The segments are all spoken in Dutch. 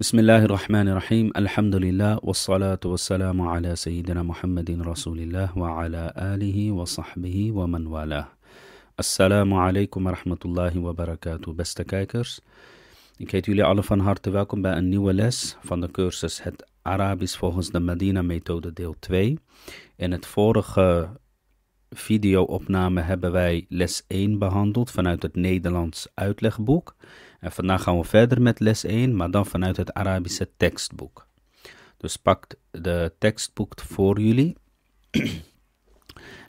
بسم الله الرحمن الرحيم الحمد لله والصلاة والسلام على سيدنا محمد رسول الله وعلى آله وصحبه ومن والاه Assalamu alaikum wa rahmatullahi wa barakatuh, beste kijkers. Ik heet jullie allen van harte welkom bij een nieuwe les van de cursus Het Arabisch volgens de Medina-methode, deel 2. In het vorige video-opname hebben wij les 1 behandeld vanuit het Nederlands uitlegboek. En vandaag gaan we verder met les 1, maar dan vanuit het Arabische tekstboek. Dus pak de tekstboek voor jullie.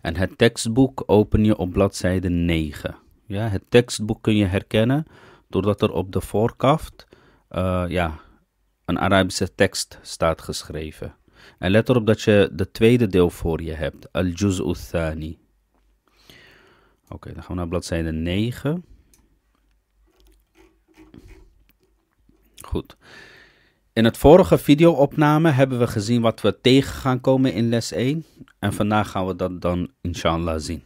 en het tekstboek open je op bladzijde 9. Ja, het tekstboek kun je herkennen doordat er op de voorkaft eh, ja, een Arabische tekst staat geschreven. En let erop dat je de tweede deel voor je hebt, al-juz'u thani. Oké, dan gaan we naar bladzijde 9. In het vorige videoopname hebben we gezien wat we tegen gaan komen in les 1. En vandaag gaan we dat dan inshallah zien.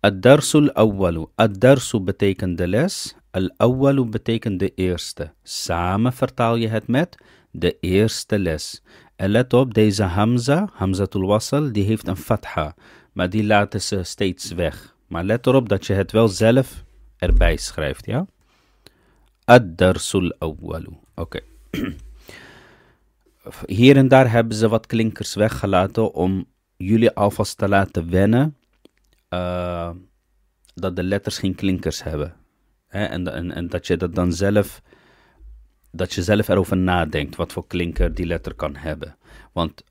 Ad-darsul awwalu. Ad-darsu betekent de les. Al-awwalu betekent de eerste. Samen vertaal je het met de eerste les. En let op, deze hamza, hamzatul wasal, die heeft een fatha. Maar die laten ze steeds weg. Maar let erop dat je het wel zelf erbij schrijft, ja? Ad-Darsul awwalu. Oké. Hier en daar hebben ze wat klinkers weggelaten om jullie alvast te laten wennen eh, dat de letters geen klinkers hebben. En, en, en dat je dat dan zelf, dat je zelf erover nadenkt wat voor klinker die letter kan hebben. Want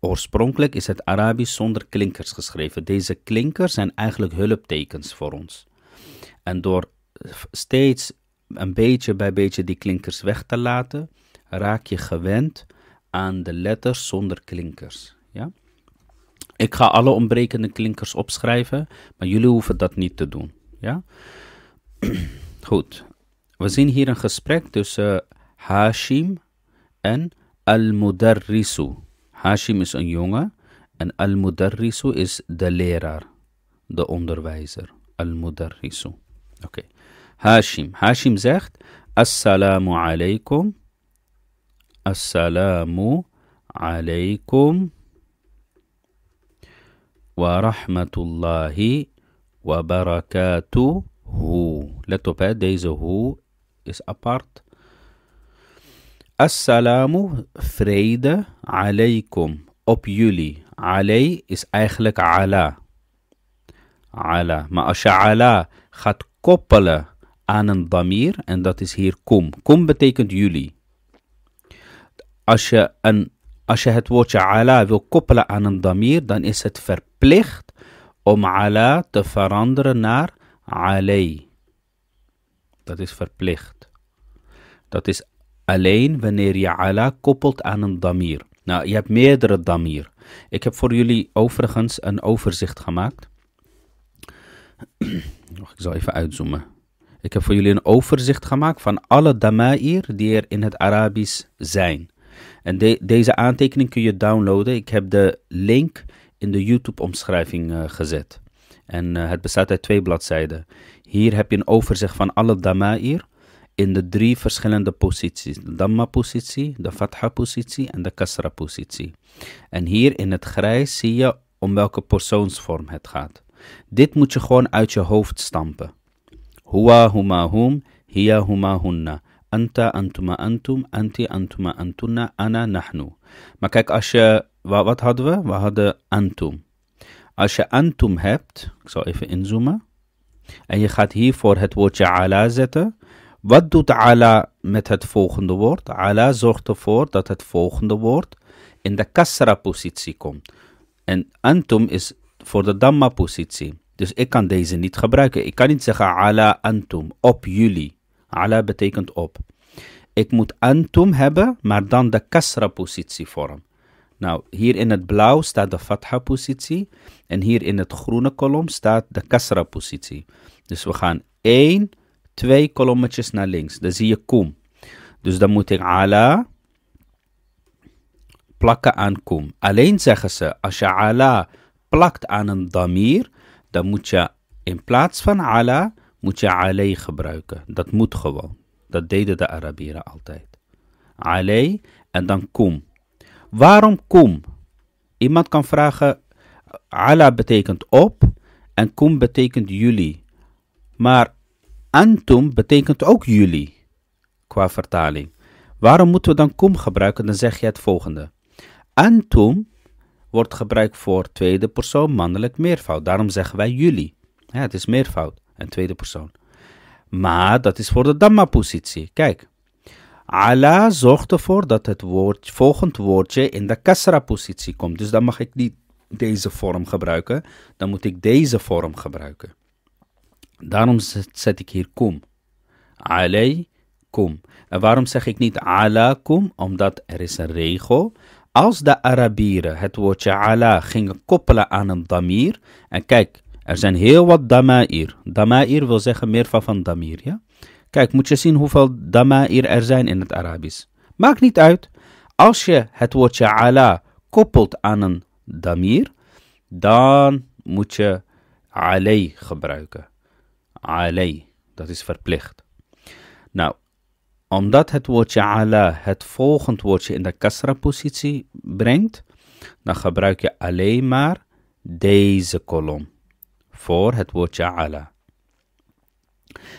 Oorspronkelijk is het Arabisch zonder klinkers geschreven. Deze klinkers zijn eigenlijk hulptekens voor ons. En door steeds een beetje bij beetje die klinkers weg te laten, raak je gewend aan de letters zonder klinkers. Ja? Ik ga alle ontbrekende klinkers opschrijven, maar jullie hoeven dat niet te doen. Ja? Goed. We zien hier een gesprek tussen Hashim en Al-Mudarrisu. Hashim is een jongen en Al-Mudarrisu is de leraar, de onderwijzer. Al-Mudarrisu. Oké. هاشم هاشم زخت السلام عليكم السلام عليكم ورحمة الله وبركاته لا تبا هو is apart السلام فريد عليكم op يولي علي is eigenlijk على على ما أشعل خد koppelen aan een damir en dat is hier kom. Kom betekent jullie. Als je, een, als je het woordje ala wil koppelen aan een damir, dan is het verplicht om ala te veranderen naar alay. Dat is verplicht. Dat is alleen wanneer je ala koppelt aan een damir. Nou, je hebt meerdere damir. Ik heb voor jullie overigens een overzicht gemaakt. Ik zal even uitzoomen. Ik heb voor jullie een overzicht gemaakt van alle dama'ir die er in het Arabisch zijn. En deze aantekening kun je downloaden. Ik heb de link in de YouTube-omschrijving eh, gezet. En eh, het bestaat uit twee bladzijden. Hier heb je een overzicht van alle dama'ir in de drie verschillende posities. De damma positie de Fatha-positie en de Kasra-positie. En hier in het grijs zie je om welke persoonsvorm het gaat. Dit moet je gewoon uit je hoofd stampen. Hua huma hum, hiya huma hunna. Anta antuma antum, anti antuma antunna, ana nahnu. Maar kijk, als je, wat, wat hadden we? We hadden antum. Als je antum hebt, ik zal even inzoomen. En je gaat hiervoor het woordje ala zetten. Wat doet ala met het volgende woord? Ala zorgt ervoor dat het volgende woord in de kasra positie komt. En antum is voor de damma positie. Dus ik kan deze niet gebruiken. Ik kan niet zeggen ala antum, op jullie. Ala betekent op. Ik moet antum hebben, maar dan de kasra positie positievorm. Nou, hier in het blauw staat de fatha positie. En hier in het groene kolom staat de kasra positie. Dus we gaan één, twee kolommetjes naar links. Dan zie je koem. Dus dan moet ik ala plakken aan koem. Alleen zeggen ze, als je ala plakt aan een damir, dan moet je in plaats van ala, moet je alay gebruiken. Dat moet gewoon. Dat deden de Arabieren altijd. Alay en dan kom. Waarom kom? Iemand kan vragen, ala betekent op en kom betekent jullie. Maar antum betekent ook jullie qua vertaling. Waarom moeten we dan kom gebruiken? Dan zeg je het volgende. Antum wordt gebruikt voor tweede persoon mannelijk meervoud. Daarom zeggen wij jullie. Ja, het is meervoud en tweede persoon. Maar dat is voor de Dhamma-positie. Kijk. Allah zorgt ervoor dat het woord, volgend woordje in de Kasra-positie komt. Dus dan mag ik niet deze vorm gebruiken. Dan moet ik deze vorm gebruiken. Daarom zet ik hier kum. Alay, En waarom zeg ik niet ala kum? Omdat er is een regel als de Arabieren het woordje ala gingen koppelen aan een damir. En kijk, er zijn heel wat damair. Damair wil zeggen meer van damir. Ja? Kijk, moet je zien hoeveel damair er zijn in het Arabisch. Maakt niet uit. Als je het woordje ala koppelt aan een damir, dan moet je alay gebruiken. Alay, dat is verplicht. Nou, omdat het woordje ala het volgend woordje in de kasra-positie brengt, dan gebruik je alleen maar deze kolom voor het woordje ala.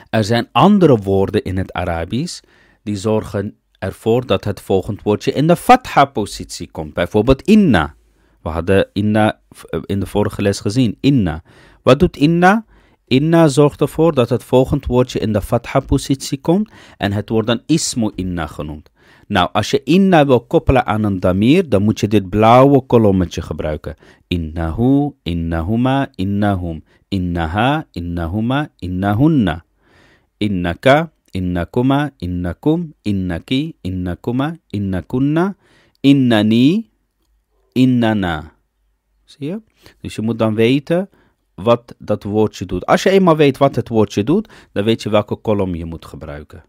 Er zijn andere woorden in het Arabisch die zorgen ervoor dat het volgend woordje in de fatha-positie komt. Bijvoorbeeld inna. We hadden inna eh, in de vorige les gezien. Inna. Wat doet inna? Inna zorgt ervoor dat het volgend woordje in de fatha-positie komt en het wordt dan Ismo inna genoemd. Nou, als je inna wil koppelen aan een damir, dan moet je dit blauwe kolommetje gebruiken. Innahu, innahuma, innahum, innaha, innahuma, innahunna, innaka, innakuma, innakum, innaki, innakuma, innakunna, innani, innana. Zie je? Dus je moet dan weten wat dat woordje doet. Als je eenmaal weet wat het woordje doet, dan weet je welke kolom je moet gebruiken.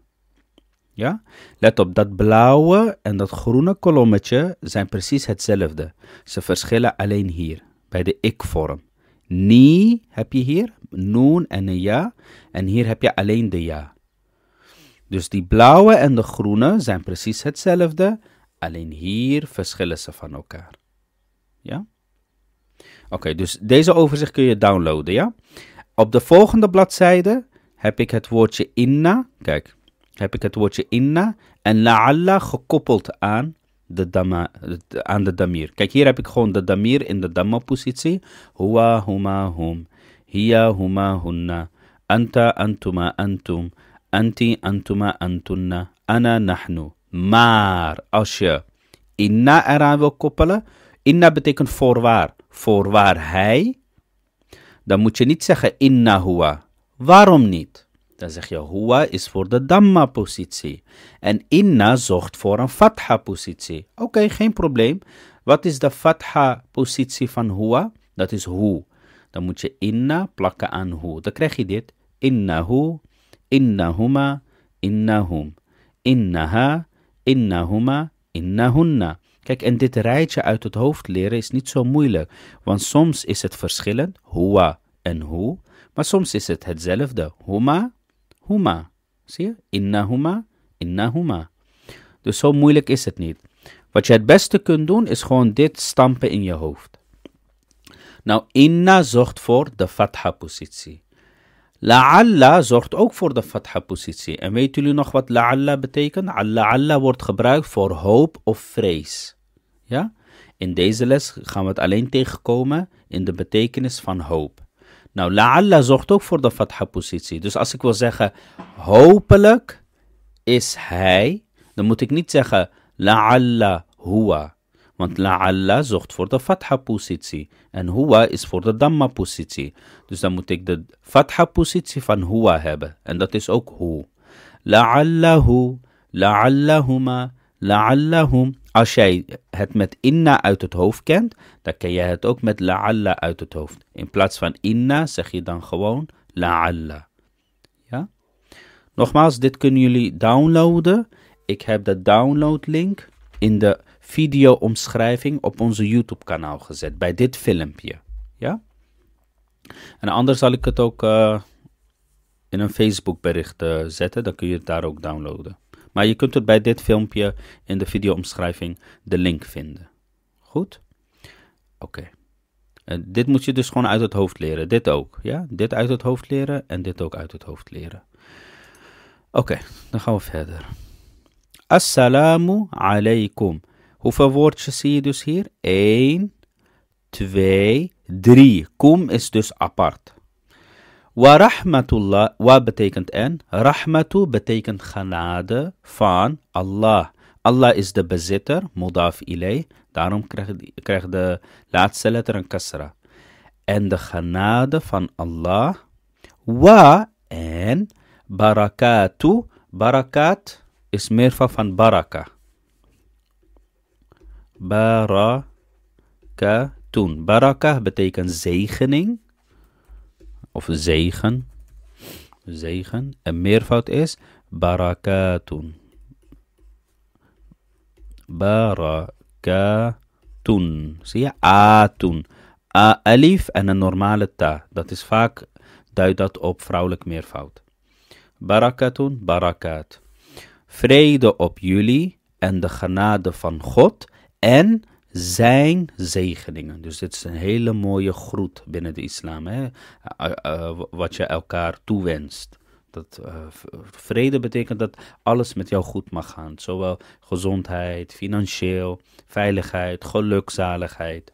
Ja? Let op, dat blauwe en dat groene kolommetje zijn precies hetzelfde. Ze verschillen alleen hier, bij de ik-vorm. Ni heb je hier, noen en een ja. En hier heb je alleen de ja. Dus die blauwe en de groene zijn precies hetzelfde, alleen hier verschillen ze van elkaar. Ja? Oké, dus deze overzicht kun je downloaden, ja? Op de volgende bladzijde heb ik het woordje inna. Kijk, heb ik het woordje inna en la'alla gekoppeld aan de, aan de damir. Kijk, hier heb ik gewoon de damir in de damma-positie. Hua, huma, hum. Hiya, huma, hunna. Anta, antuma, antum. Anti, antuma, antunna. Ana, nahnu. Maar als je inna eraan wil koppelen, inna betekent voorwaar. Voor waar hij, dan moet je niet zeggen inna huwa. Waarom niet? Dan zeg je huwa is voor de damma-positie. En inna zorgt voor een fatha-positie. Oké, geen probleem. Wat is de fatha-positie van huwa? Dat is hu. Dan moet je inna plakken aan hu. Dan krijg je dit. Inna hu, inna huma, inna hum. Inna ha, inna huma, inna hunna. Kijk, en dit rijtje uit het hoofd leren is niet zo moeilijk, want soms is het verschillend, huwa en hoe, maar soms is het hetzelfde, huma, huma. Zie je? Inna huma, Inna huma. Dus zo moeilijk is het niet. Wat je het beste kunt doen is gewoon dit stampen in je hoofd. Nou, inna zorgt voor de fatha-positie. La'alla zorgt ook voor de fatha-positie. En weten jullie nog wat la'alla betekent? La'alla wordt gebruikt voor hoop of vrees. Ja? In deze les gaan we het alleen tegenkomen in de betekenis van hoop. Nou, la'alla zorgt ook voor de fatha-positie. Dus als ik wil zeggen, hopelijk is hij, dan moet ik niet zeggen la'alla huwa. Want la'alla zorgt voor de fatha-positie. En huwa is voor de damma-positie. Dus dan moet ik de fatha-positie van huwa hebben. En dat is ook hoe. La'allahu, la'allahuma, la'allahum. Als jij het met inna uit het hoofd kent, dan ken jij het ook met la'alla uit het hoofd. In plaats van inna zeg je dan gewoon la'alla. Ja? Nogmaals, dit kunnen jullie downloaden. Ik heb de downloadlink in de video-omschrijving op onze YouTube-kanaal gezet, bij dit filmpje. Ja? En anders zal ik het ook eh, in een Facebook-bericht eh, zetten, dan kun je het daar ook downloaden. Maar je kunt het bij dit filmpje in de videoomschrijving de link vinden. Goed? Oké. Eh, dit moet je dus gewoon uit het hoofd leren. Dit ook. Ja? Dit uit het hoofd leren en dit ook uit het hoofd leren. Oké, dan gaan we verder. Assalamu alaikum. Hoeveel woordjes zie je dus hier? 1, 2, 3. Kom is dus apart. Wa rahmatullah, wa betekent en? Rahmatu betekent genade van Allah. Allah is de bezitter, mudaf ilay. Daarom krijgt de laatste letter een kasra. En de genade van Allah. Wa en barakatu. Barakat is meer van baraka. Barakatun. Baraka betekent zegening of zegen. Zegen. En meervoud is barakatun. Barakatun. Zie je? Atun. A alif en een normale ta. Dat is vaak, duidt dat op vrouwelijk meervoud. Barakatun, barakat. Vrede op jullie en de genade van God en zijn zegeningen. Dus dit is een hele mooie groet binnen de islam, hè? wat je elkaar toewenst. Dat eh, vrede betekent dat alles met jou goed mag gaan. Zowel gezondheid, financieel, veiligheid, gelukzaligheid.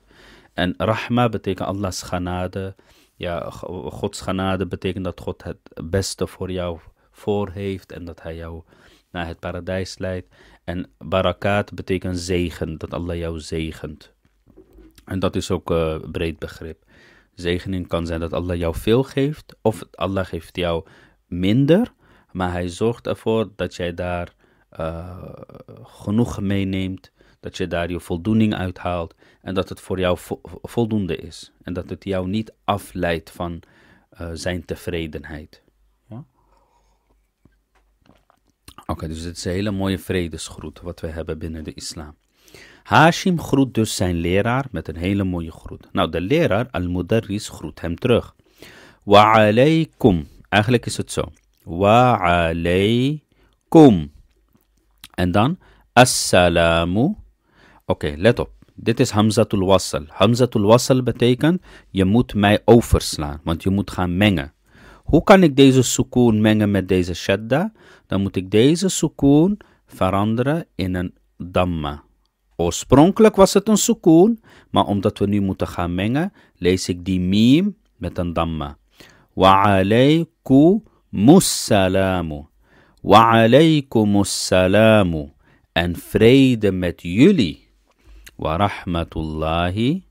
En rahma betekent Allah's genade. Ja, Gods genade betekent dat God het beste voor jou voor heeft en dat hij jou naar het paradijs leidt. En barakat betekent zegen, dat Allah jou zegent. En dat is ook een eh, breed begrip. Zegening kan zijn dat Allah jou veel geeft, of Allah geeft jou minder, maar hij zorgt ervoor dat jij daar eh, genoeg meeneemt, dat je daar je voldoening uithaalt en dat het voor jou voldoende is. En dat het jou niet afleidt van eh, zijn tevredenheid. maken. Dus het is een hele mooie vredesgroet wat we hebben binnen de islam. Hashim groet dus zijn leraar met een hele mooie groet. Nou, de leraar Al-Mudarris groet hem terug. Wa alaykum. Eigenlijk is het zo. Wa alaykum. En dan assalamu. Oké, let op. Dit is Hamzatul Wassal. Hamzatul Wassal betekent je moet mij overslaan, want je moet gaan mengen. Hoe kan ik deze sukoon mengen met deze shadda? Dan moet ik deze sukoon veranderen in een damma. Oorspronkelijk was het een sukoon, maar omdat we nu moeten gaan mengen, lees ik die miem met een damma. Wa alaykumus Wa En vrede met jullie. Wa rahmatullahi.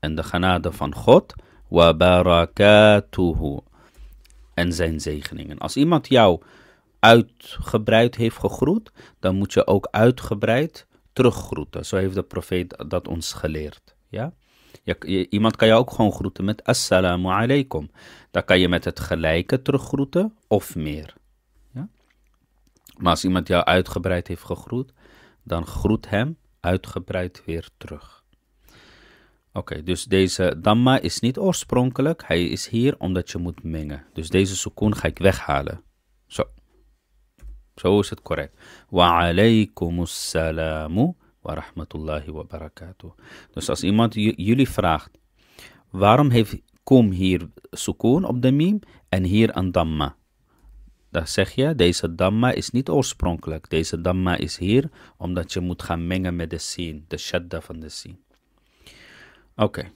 En de genade van God wa En zijn zegeningen. Als iemand jou uitgebreid heeft gegroet, dan moet je ook uitgebreid teruggroeten. Zo heeft de profeet dat ons geleerd. Ja? Je, iemand kan je ook gewoon groeten met assalamu alaikum. Dan kan je met het gelijke teruggroeten of meer. Ja? Maar als iemand jou uitgebreid heeft gegroet, dan groet hem uitgebreid weer terug. Oké, dus deze Dhamma is niet oorspronkelijk. Hij is hier omdat je moet mengen. Dus deze sukoon ga ik weghalen. Zo. Zo is het correct. Wa alaikumus salamu wa rahmatullahi wa barakatuh. Dus als iemand jullie vraagt, waarom heeft kom hier sukoon op de miem en hier een Dhamma? Dan zeg je, deze Dhamma is niet oorspronkelijk. Deze Dhamma is hier omdat je moet gaan mengen met de zin, de shadda van de zin. Oké.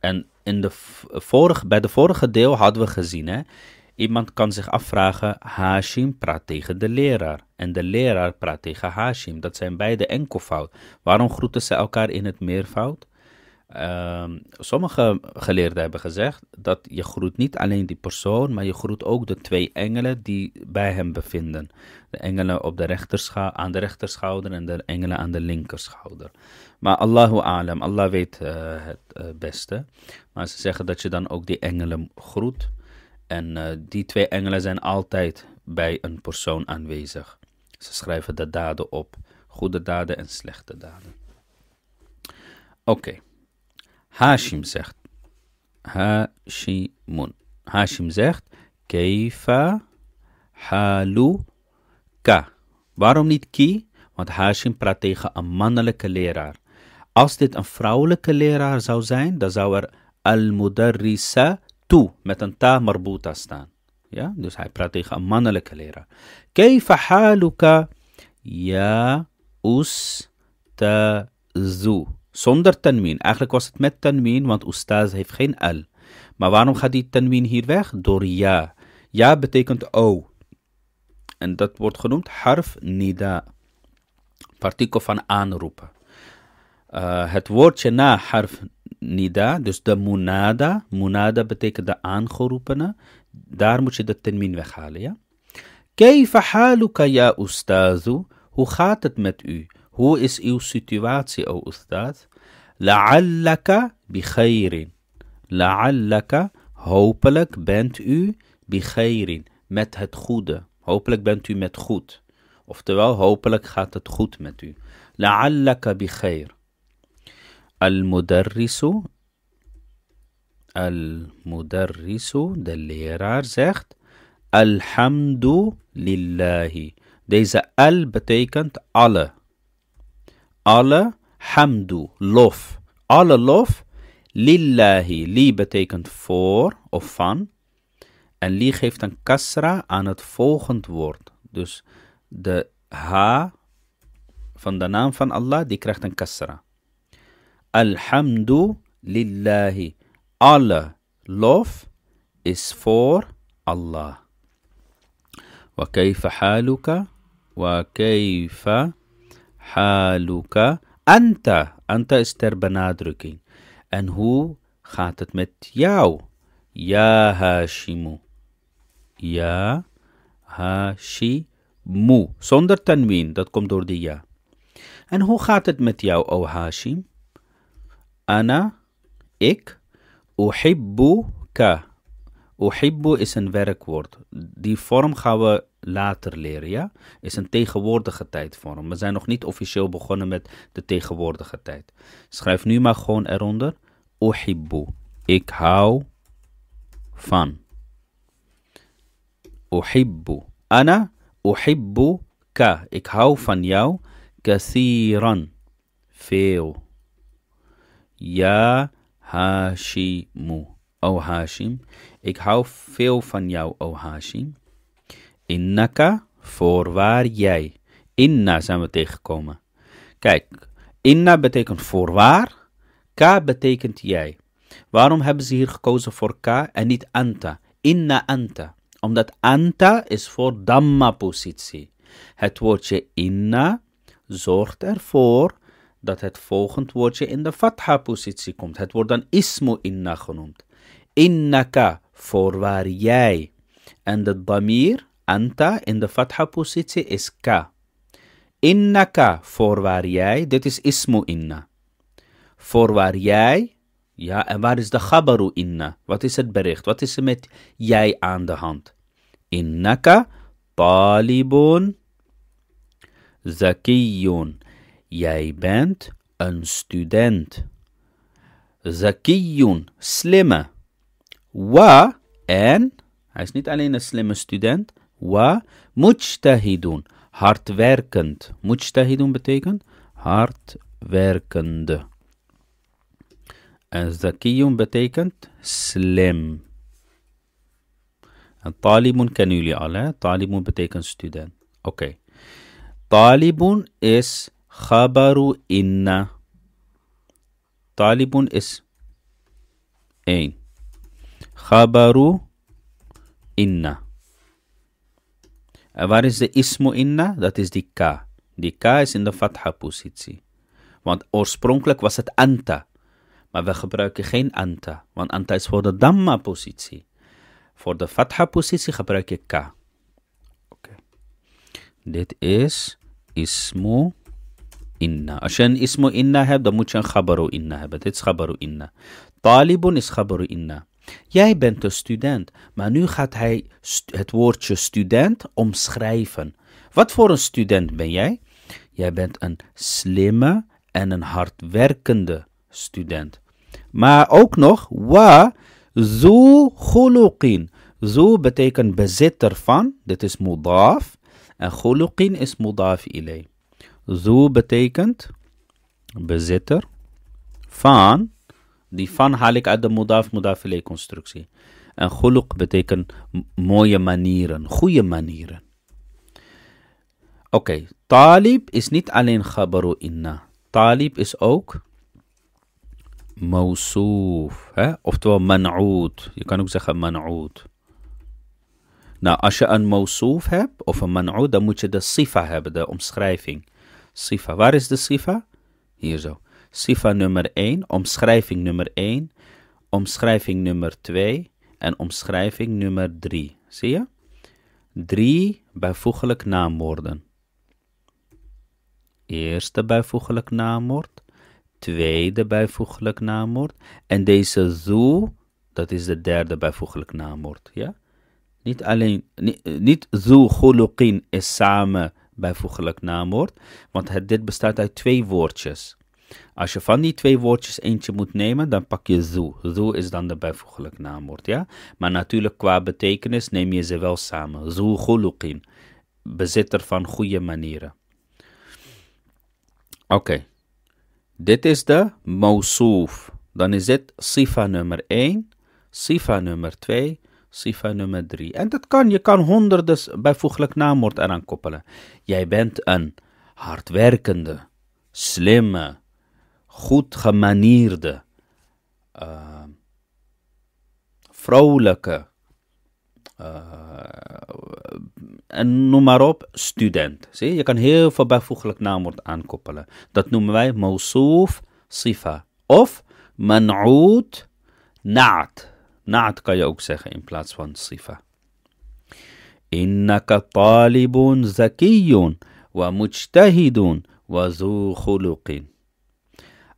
En in de vorige, bij de vorige deel hadden we gezien, hè, iemand kan zich afvragen, Hashim praat tegen de leraar en de leraar praat tegen Hashim. Dat zijn beide enkelvoud. Waarom groeten ze elkaar in het meervoud? Ehm, sommige geleerden hebben gezegd dat je groet niet alleen die persoon, maar je groet ook de twee engelen die bij hem bevinden. De engelen op de aan de rechterschouder en de engelen aan de linkerschouder. Maar Allahu alam, Allah weet eh, het eh, beste. Maar ze zeggen dat je dan ook die engelen groet. En eh, die twee engelen zijn altijd bij een persoon aanwezig. Ze schrijven de daden op, goede daden en slechte daden. Oké. Hashim zegt. Hashimun. Hashim zegt. Keifa haluka. Waarom niet ki? Want Hashim praat tegen een mannelijke leraar. Als dit een vrouwelijke leraar zou zijn, dan zou er al-mudarrisa toe met een ta marbuta staan. Ja, dus hij praat tegen een mannelijke leraar. Keifa haluka ja ustazu. Zonder tenmin. Eigenlijk was het met tenmin, want ustaz heeft geen al. Maar waarom gaat die tenmin hier weg? Door ja. Ja betekent o. En dat wordt genoemd harf nida. Partikel van aanroepen. Eh, het woordje na harf nida, dus de munada. Munada betekent de aangeroepene. Daar moet je de termin weghalen, ja? Keifa haluka ya ustazu? Hoe gaat het met u? Hoe is uw situatie, o ustaz? La'allaka bikhairin. La'allaka, hopelijk bent u bikhairin, met het goede. Hopelijk bent u met goed. Oftewel, hopelijk gaat het goed met u. La'allaka bikhair. Al-Mudarrisu. Al-Mudarrisu, de leraar, zegt Alhamdu lillahi. Deze al betekent alle. Alle, hamdu, lof. Alle lof, lillahi. Li betekent voor of van. En li geeft een kasra aan het volgend woord. Dus de ha van de naam van Allah, die krijgt een kasra. Alhamdu lillahi. All love is for Allah. وكيف حالك وكيف حالك أنت أنت is ter benadrukking en hoe gaat het met jou ja Hashimu ja Hashimu zonder tanwin dat komt door de ja en hoe gaat het met jou o Hashim Ana, ik. ka. Uhibbu is een werkwoord. Die vorm gaan we later leren, ja? Is een tegenwoordige tijdvorm. We zijn nog niet officieel begonnen met de tegenwoordige tijd. Schrijf nu maar gewoon eronder. Uhibbu. Ik hou van. Uhibbu. Ana uhibbu ka. Ik hou van jou. Kathiran. Veel. Ja Hashimu, o Hashim. Ik hou veel van jou, o Hashim. Innaka, voorwaar jij. Inna zijn we tegengekomen. Kijk, inna betekent voorwaar, ka betekent jij. Waarom hebben ze hier gekozen voor ka en niet anta? Inna anta. Omdat anta is voor damma-positie. Het woordje inna zorgt ervoor dat het volgend woordje in de fatha-positie komt. Het wordt dan ismu inna genoemd. Innaka, voorwaar jij. En de damir, anta, in de fatha-positie is ka. Innaka, voorwaar jij, dit is ismu inna. Voorwaar jij, ja, en waar is de khabaru inna? Wat is het bericht? Wat is er met jij aan de hand? Innaka, talibun, zakiyun. Jij bent een student. Zakiyun, slimme. Wa en, hij is niet alleen een slimme student. Wa mujtahidun, hardwerkend. Mujtahidun betekent hardwerkende. En zakiyun betekent slim. En talibun kennen jullie al, hè? Talibun betekent student. Oké. Talibun is Chabaru inna. Talibun is 1. Gabaru inna. En waar is de ismo inna? Dat is die k. Die k is in de fatha positie. Want oorspronkelijk was het anta. Maar we gebruiken geen anta. Want anta is voor de damma positie. Voor de fatha positie gebruik je k. Okay. Dit is ismo inna. een ismo inna hebt, dan moet je een khabaru inna hebben. Dit is khabaru inna. Talibun is khabaru inna. Jij bent een student, maar nu gaat hij het woordje student omschrijven. Wat voor een student ben jij? Jij bent een slimme en een hardwerkende student. Maar ook nog, wa zu khuluqin. Zu betekent bezitter van, dit is mudaf. En khuluqin is mudaf ilay. Zu betekent bezitter van. Die van haal ik uit de mudaf mudaf constructie. En guluk betekent mooie manieren, goede manieren. Oké, talib is niet alleen khabaru inna. Talib is ook mausoef, hè? oftewel manout. Je kan ook zeggen manoud. Nou, als je een mausoef hebt of een manoud, dan moet je de sifa hebben, de omschrijving. Sifa. Waar is de Sifa? Hier zo. Sifa nummer 1, omschrijving nummer 1, omschrijving nummer 2 en omschrijving nummer 3. Zie je? Drie bijvoeglijk naamwoorden. Eerste bijvoeglijk naamwoord, tweede bijvoeglijk naamwoord en deze zo, dat is de derde bijvoeglijk naamwoord. Ja? Niet alleen, niet, niet zo is samen bijvoeglijk naamwoord. Want het, dit bestaat uit twee woordjes. Als je van die twee woordjes eentje moet nemen, dan pak je zo. Zo is dan de bijvoeglijk naamwoord, ja? Maar natuurlijk qua betekenis neem je ze wel samen. Zu gulukin, bezitter van goede manieren. Oké, dit is de mausuf. Dan is dit sifa nummer 1, sifa nummer 2 Sifa nummer 3. En dat kan, je kan honderden bijvoeglijk naamwoord eraan koppelen. Jij bent een hardwerkende, slimme, goed gemanierde, uh, vrolijke, eh, en noem maar op, student. Zie? Je kan heel veel bijvoeglijk naamwoord aankoppelen. Dat noemen wij mousouf sifa. Of man'oud na'at. Naat kan je ook zeggen in plaats van sifa. Innaka talibun zakiyun wa mujtahidun wa zu khuluqin.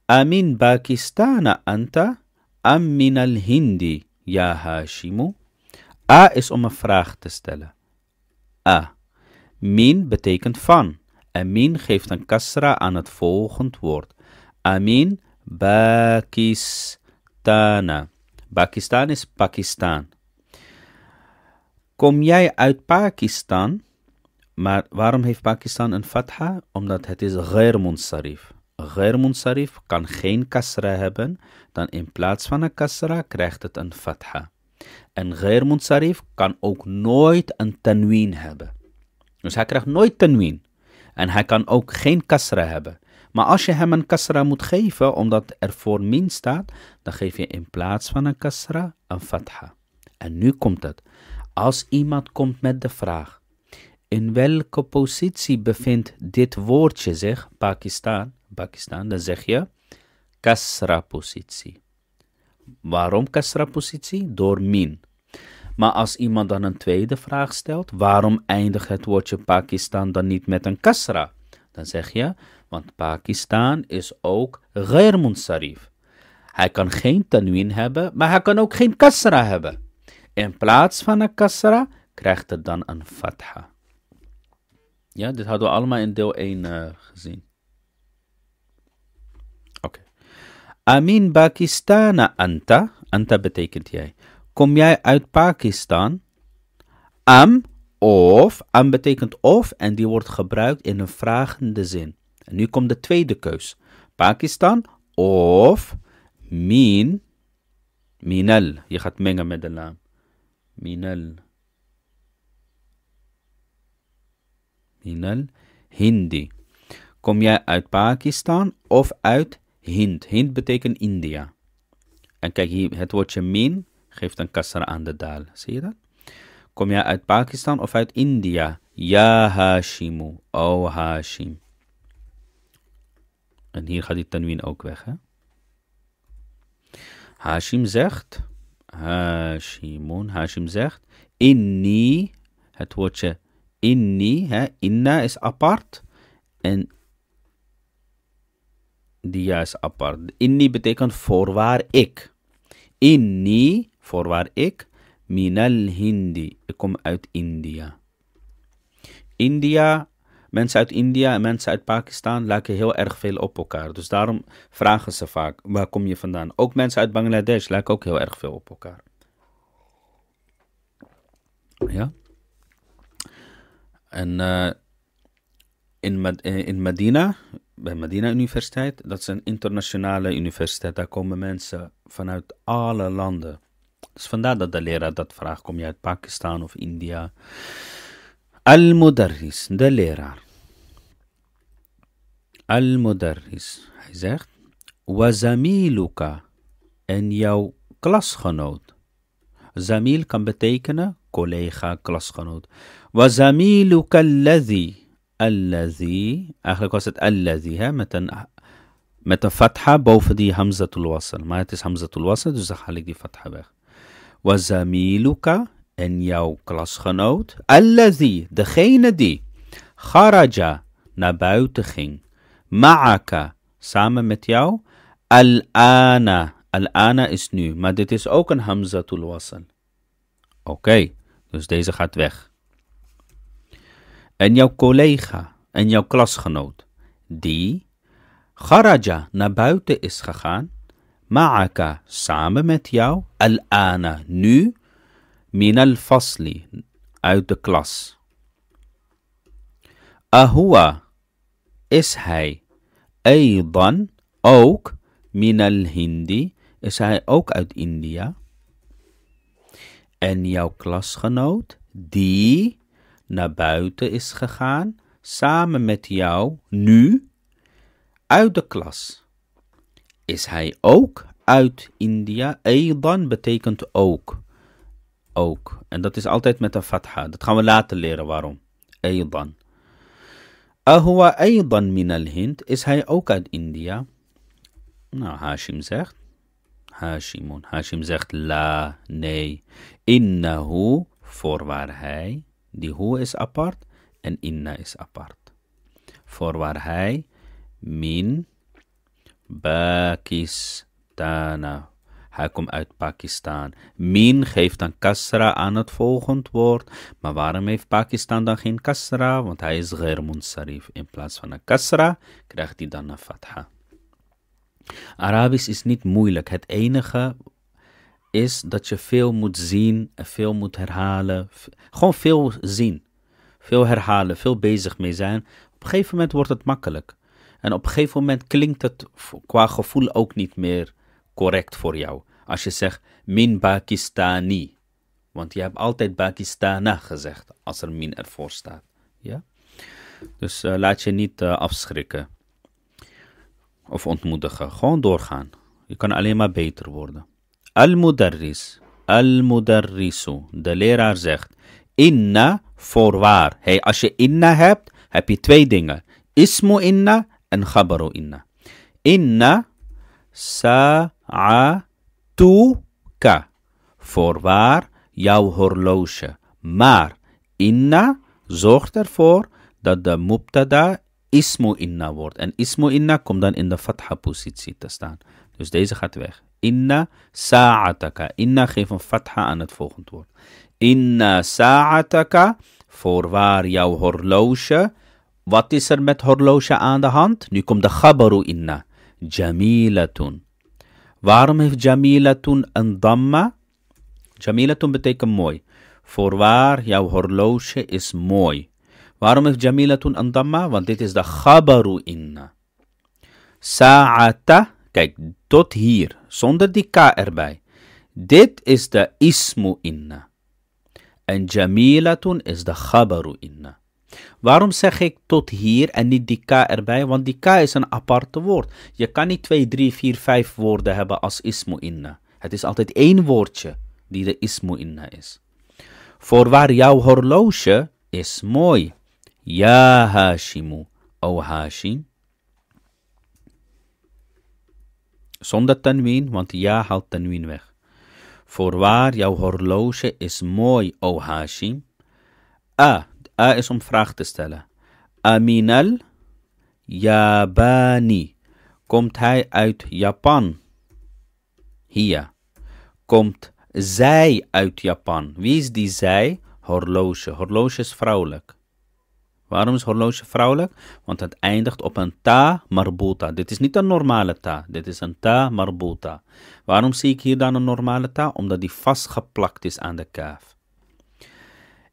Amin Pakistana anta am min al hindi ya Hashimu. A is om een vraag te stellen. A. Min betekent van. En min geeft een kasra aan het volgend woord. Amin Pakistana. Pakistan is Pakistan. Kom jij uit Pakistan? Maar waarom heeft Pakistan een fatha? Omdat het is ghair munsarif. Ghair kan geen kasra hebben. Dan in plaats van een kasra krijgt het een fatha. En ghair kan ook nooit een tanween hebben. Dus hij krijgt nooit tanween. En hij kan ook geen kasra hebben. Maar als je hem een kasra moet geven, omdat er voor min staat, dan geef je in plaats van een kasra een fatha. En nu komt het. Als iemand komt met de vraag, in welke positie bevindt dit woordje zich, Pakistan, Pakistan, dan zeg je kasra-positie. Waarom kasra-positie? Door min. Maar als iemand dan een tweede vraag stelt, waarom eindigt het woordje Pakistan dan niet met een kasra? Dan zeg je want Pakistan is ook ghair munsarif. Hij kan geen tanwin hebben, maar hij kan ook geen kasra hebben. In plaats van een kasra krijgt het dan een fatha. Ja, dit hadden we allemaal in deel 1 uh, eh, gezien. Oké. Okay. Amin Pakistana anta. Anta betekent jij. Kom jij uit Pakistan? Am of. Am betekent of en die wordt gebruikt in een vragende zin. En nu komt de tweede keus. Pakistan of min, minal. Je gaat mengen met de naam. Minel. Minel Hindi. Kom jij uit Pakistan of uit Hind? Hind betekent India. En kijk hier, het woordje min geeft een kasra aan de daal. Zie je dat? Kom jij uit Pakistan of uit India? Ja, Hashimu. Oh, Hashim. En hier gaat die tanwin ook weg. Hè? Hashim zegt, Hashimun, Hashim zegt, inni, het woordje inni, hè, inna is apart en dia is apart. Inni betekent voorwaar ik. Inni, voorwaar ik, minal hindi, ik kom uit India. India Mensen uit India en mensen uit Pakistan lijken heel erg veel op elkaar. Dus daarom vragen ze vaak, waar kom je vandaan? Ook mensen uit Bangladesh lijken ook heel erg veel op elkaar. Ja. En eh, in, eh, in Medina, bij Medina Universiteit, dat is een internationale universiteit. Daar komen mensen vanuit alle landen. Dus vandaar dat de leraar dat vraagt, kom je uit Pakistan of India? المدرس ده ليرار المدرس hij zegt وزميلك en jouw klasgenoot زميل kan betekenen collega klasgenoot وزميلك الذي الذي eigenlijk was het الذي hè met een met een fatha boven die hamzatul wasl maar het is hamzatul wasl dus dan haal ik die fatha weg وزميلك en jouw klasgenoot, allazi, degene die, kharaja, naar buiten ging, ma'aka, samen met jou, al-ana, al-ana is nu, maar dit is ook een hamzatul wasal. Oké, dus deze gaat weg. En jouw collega, en jouw klasgenoot, die, kharaja, naar buiten is gegaan, ma'aka, samen met jou, al-ana, nu, minal fasli, uit de klas. Ahua, is hij, Eidan, ook, minal hindi, is hij ook uit India. En jouw klasgenoot, die naar buiten is gegaan, samen met jou, nu, uit de klas. Is hij ook uit India? Eidan betekent ook ook. En dat is altijd met een fatha. Dat gaan we later leren waarom. Aydan. Ahwa aydan min al-Hind. Is hij ook uit India? Nou, Hashim zegt. Hashimun. Hashim zegt la, nee. Innahu, voorwaar hij. Die hu is apart en inna is apart. Voorwaar hij min Pakistana hij komt uit Pakistan. Min geeft dan kasra aan het volgend woord. Maar waarom heeft Pakistan dan geen kasra? Want hij is gher munsarif. In plaats van een kasra krijgt hij dan een fatha. Arabisch is niet moeilijk. Het enige is dat je veel moet zien, veel moet herhalen. Gewoon veel zien. Veel herhalen, veel bezig mee zijn. Op een gegeven moment wordt het makkelijk. En op een gegeven moment klinkt het qua gevoel ook niet meer correct voor jou als je zegt min Pakistani. Want je hebt altijd Pakistana gezegd als er min ervoor staat. Ja? Dus eh, laat je niet eh, afschrikken of ontmoedigen. Gewoon doorgaan. Je kan alleen maar beter worden. Al-Mudarris, Al-Mudarrisu, de leraar zegt, inna voorwaar. Hey, als je inna hebt, heb je twee dingen. Ismu inna en khabaru inna. Inna sa'a tuka, voorwaar jouw horloge. Maar inna zorgt ervoor dat de mubtada ismo inna wordt. En ismo inna komt dan in de fatha positie te staan. Dus deze gaat weg. Inna sa'ataka. Inna geeft een fatha aan het volgende woord. Inna sa'ataka, voorwaar jouw horloge. Wat is er met horloge aan de hand? Nu komt de khabaru inna. Jamilatun. Waarom heeft toen een damma? toen betekent mooi. Voorwaar, jouw horloge is mooi. Waarom heeft toen een damma? Want dit is de gabaru inna. Sa'ata, kijk, tot hier, zonder die k erbij. Dit is de ismu inna. En toen is de gabaru inna. Waarom zeg ik tot hier en niet die K erbij? Want die K is een aparte woord. Je kan niet twee, drie, vier, vijf woorden hebben als ismu inna. Het is altijd één woordje die de ismu inna is. Voorwaar jouw horloge is mooi. Ja Hashimu, o Hashim. Zonder tanwin, want ja haalt tanwin weg. Voorwaar jouw horloge is mooi, o Hashim. A, A is om vraag te stellen. Aminal Jabani. Komt hij uit Japan? Hier. Komt zij uit Japan? Wie is die zij? Horloge. Horloge is vrouwelijk. Waarom is horloge vrouwelijk? Want het eindigt op een ta marbuta. Dit is niet een normale ta. Dit is een ta marbuta. Waarom zie ik hier dan een normale ta? Omdat die vastgeplakt is aan de kaaf.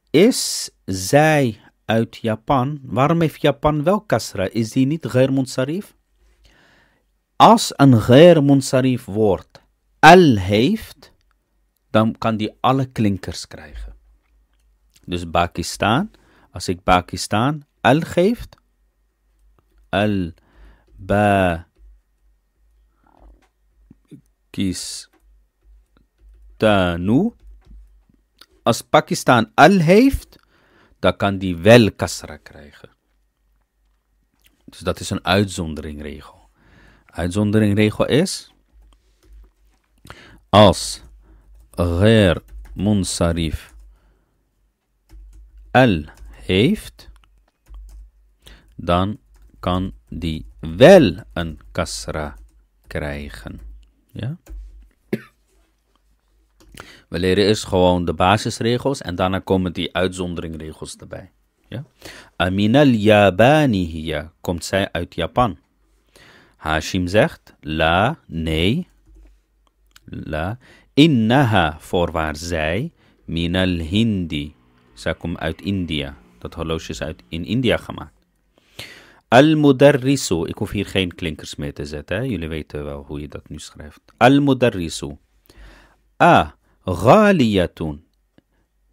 Is zij uit Japan, waarom heeft Japan wel kasra? Is die niet Ghair munsarif? Als een Ghair munsarif woord al heeft, dan kan die alle klinkers krijgen. Dus Pakistan, als ik Pakistan al geef, al ba kis tanu. Als Pakistan al heeft, dan kan die wel kasra krijgen. Dus dat is een uitzonderingregel. Uitzonderingregel is als ger munsarif al heeft, dan kan die wel een kasra krijgen. Ja? We leren eerst gewoon de basisregels en daarna komen die uitzonderingregels erbij. Ja? Aminal Yabanihiya komt zij uit Japan. Hashim zegt la, nee. La. Innaha, voorwaar zij. Minal Hindi. Zij komt uit India. Dat horloge is uit, in India gemaakt. Al-Mudarrisu. Ik hoef hier geen klinkers mee te zetten. Hè? Jullie weten wel hoe je dat nu schrijft. Al-Mudarrisu. A. Galiatun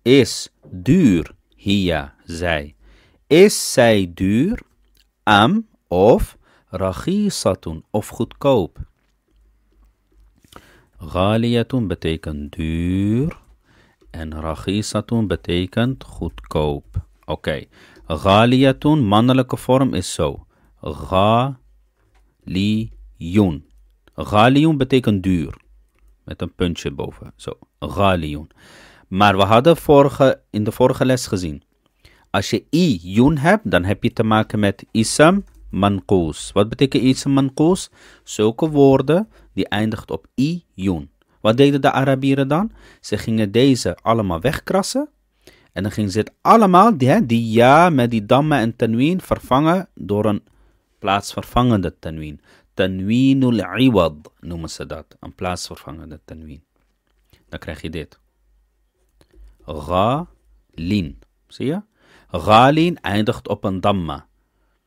is duur, hiya, zij. Is zij duur, am of rachisatun of goedkoop? Galiatun betekent duur en rachisatun betekent goedkoop. Oké, okay. mannelijke vorm is zo. Ghaliyun. Galiun betekent duur. Met een puntje boven, zo. Maar we hadden vorige, in de vorige les gezien. Als je i iyun hebt, dan heb je te maken met isam manqoos. Wat betekent isam manqoos? Zulke woorden die eindigt op i iyun. Wat deden de Arabieren dan? Ze gingen deze allemaal wegkrassen. En dan gingen ze het allemaal, die, die ja met die damme en tanwin, vervangen door een plaatsvervangende tanwin. Tanwinul iwad noemen ze dat, een plaatsvervangende tanwin dan krijg je dit. Ga-lin. Zie je? lin eindigt op een damma.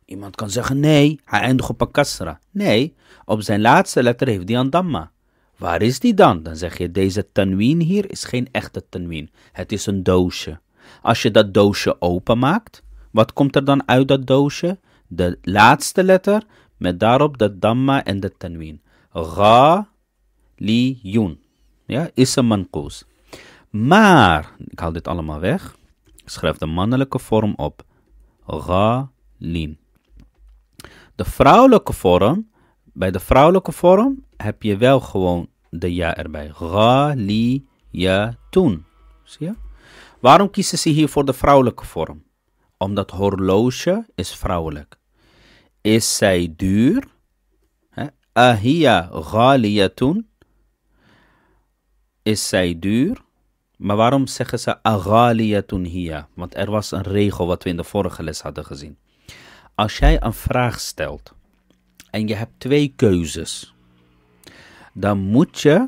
Iemand kan zeggen nee, hij eindigt op een kasra. Nee, op zijn laatste letter heeft hij een damma. Waar is die dan? Dan zeg je deze tanwin hier is geen echte tanwin. Het is een doosje. Als je dat doosje openmaakt, wat komt er dan uit dat doosje? De laatste letter met daarop de damma en de tanwin. Ga-li-yun. Ja, is een mankoos. Maar, ik haal dit allemaal weg. Ik schrijf de mannelijke vorm op. Ghalim. De vrouwelijke vorm, bij de vrouwelijke vorm heb je wel gewoon de ja erbij. Ghali, toen. Zie je? Waarom kiezen ze hier voor de vrouwelijke vorm? Omdat horloge is vrouwelijk. Is zij duur? Ahia toen is zij duur. Maar waarom zeggen ze aghaliyatun hiya? Want er was een regel wat we in de vorige les hadden gezien. Als jij een vraag stelt en je hebt twee keuzes, dan moet je